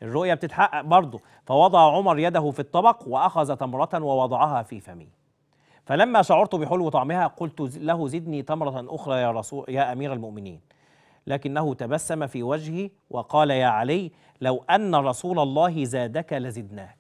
الرؤية بتتحقق برضه فوضع عمر يده في الطبق وأخذ تمرة ووضعها في فمي فلما شعرت بحلو طعمها قلت له زدني تمرة أخرى يا, رسول يا أمير المؤمنين لكنه تبسم في وجهي وقال يا علي لو أن رسول الله زادك لزدناك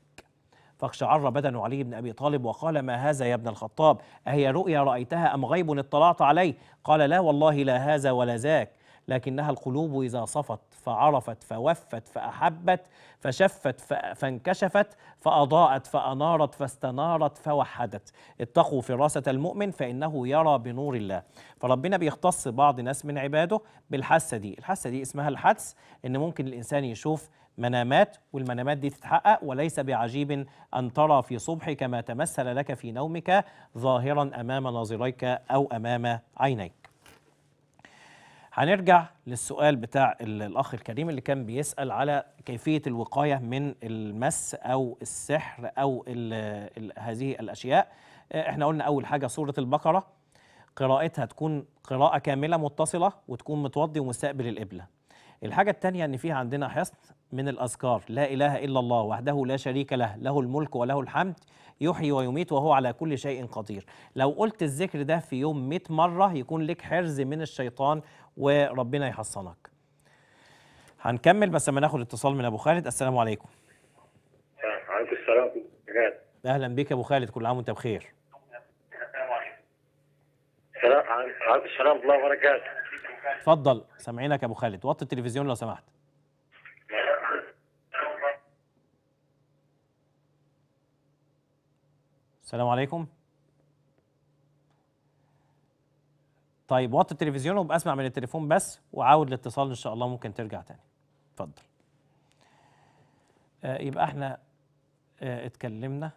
فاقشعر بدن علي بن أبي طالب وقال ما هذا يا ابن الخطاب أهي رؤيا رأيتها أم غيب اطلعت عليه قال لا والله لا هذا ولا ذاك لكنها القلوب إذا صفت فعرفت فوفت فأحبت فشفت فانكشفت فأضاءت فأنارت فاستنارت فوحدت اتقوا فراسة المؤمن فإنه يرى بنور الله فربنا بيختص بعض ناس من عباده بالحاسة دي الحاسة دي اسمها الحدس إن ممكن الإنسان يشوف منامات والمنامات دي تتحقق وليس بعجيب أن ترى في صبحك ما تمثل لك في نومك ظاهرا أمام ناظريك أو أمام عينيك هنرجع للسؤال بتاع الأخ الكريم اللي كان بيسأل على كيفية الوقاية من المس أو السحر أو هذه الأشياء آه، احنا قلنا أول حاجة سورة البقرة قراءتها تكون قراءة كاملة متصلة وتكون متوضي ومستقبل القبلة الحاجة الثانيه إن فيها عندنا حصن من الأذكار لا إله إلا الله وحده لا شريك له له الملك وله الحمد يحيي ويميت وهو على كل شيء قدير لو قلت الذكر ده في يوم 100 مرة يكون لك حرز من الشيطان وربنا يحصنك هنكمل بس ما ناخد اتصال من أبو خالد السلام عليكم آه، عليكم السلام أهلا بك يا أبو خالد كل عام وأنت بخير السلام عليكم السلام الله وبركاته اتفضل سامعينك يا أبو خالد وطي التلفزيون لو سمحت السلام عليكم طيب وطي التلفزيون وبأسمع من التليفون بس وعاود الاتصال ان شاء الله ممكن ترجع تاني اتفضل آه يبقى احنا آه اتكلمنا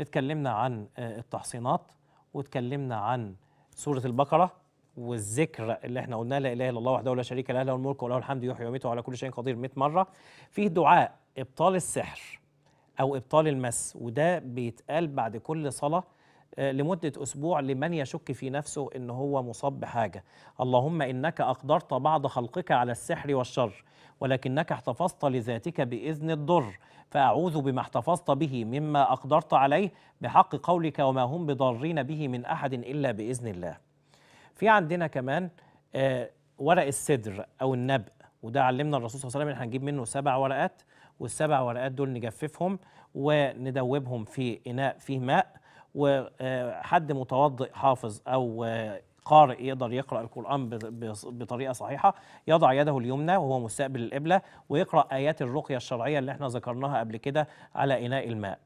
اتكلمنا عن آه التحصينات واتكلمنا عن سوره البقره والذكر اللي احنا قلناه لا اله الا الله وحده لا شريك له له الملك وله الحمد يحيي ويميت وعلى كل شيء قدير 100 مره فيه دعاء ابطال السحر أو إبطال المس وده بيتقال بعد كل صلاة آه، لمدة أسبوع لمن يشك في نفسه إن هو مصاب بحاجة اللهم إنك أقدرت بعض خلقك على السحر والشر ولكنك احتفظت لذاتك بإذن الضر فأعوذ بما احتفظت به مما أقدرت عليه بحق قولك وما هم بضارين به من أحد إلا بإذن الله في عندنا كمان آه، ورق السدر أو النبأ وده علمنا الرسول صلى الله عليه وسلم إن هنجيب منه سبع ورقات والسبع ورقات دول نجففهم وندوبهم في إناء فيه ماء وحد آه، متوضئ حافظ أو آه، قارئ يقدر يقرأ القرآن بطريقة صحيحة يضع يده اليمنى وهو مستقبل القبلة ويقرأ آيات الرقية الشرعية اللي احنا ذكرناها قبل كده على إناء الماء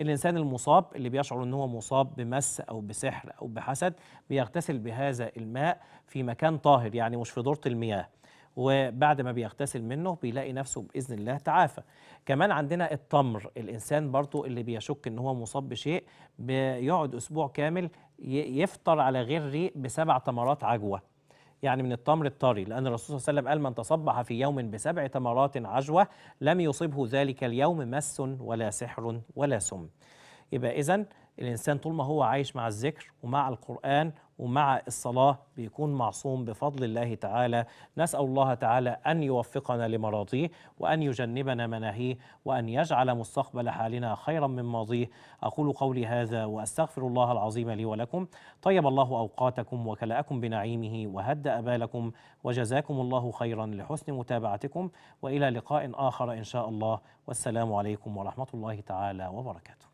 الإنسان المصاب اللي بيشعر ان هو مصاب بمس أو بسحر أو بحسد بيغتسل بهذا الماء في مكان طاهر يعني مش في دورة المياه وبعد ما بيغتسل منه بيلاقي نفسه باذن الله تعافى كمان عندنا التمر الانسان برضو اللي بيشك ان هو مصاب بشيء بيقعد اسبوع كامل يفطر على غير ريق بسبع تمرات عجوه يعني من التمر الطري لأن الرسول صلى الله عليه وسلم قال من تصبح في يوم بسبع تمرات عجوة لم يصبه ذلك اليوم مس ولا سحر ولا سم يبقى إذا الإنسان طول ما هو عايش مع الذكر ومع القرآن ومع الصلاة بيكون معصوم بفضل الله تعالى نسأل الله تعالى أن يوفقنا لمراضيه وأن يجنبنا مناهيه وأن يجعل مستقبل حالنا خيرا من ماضيه أقول قولي هذا وأستغفر الله العظيم لي ولكم طيب الله أوقاتكم وكلأكم بنعيمه وهدأ بالكم وجزاكم الله خيرا لحسن متابعتكم وإلى لقاء آخر إن شاء الله والسلام عليكم ورحمة الله تعالى وبركاته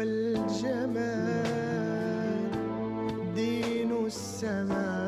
والجمال دين السماء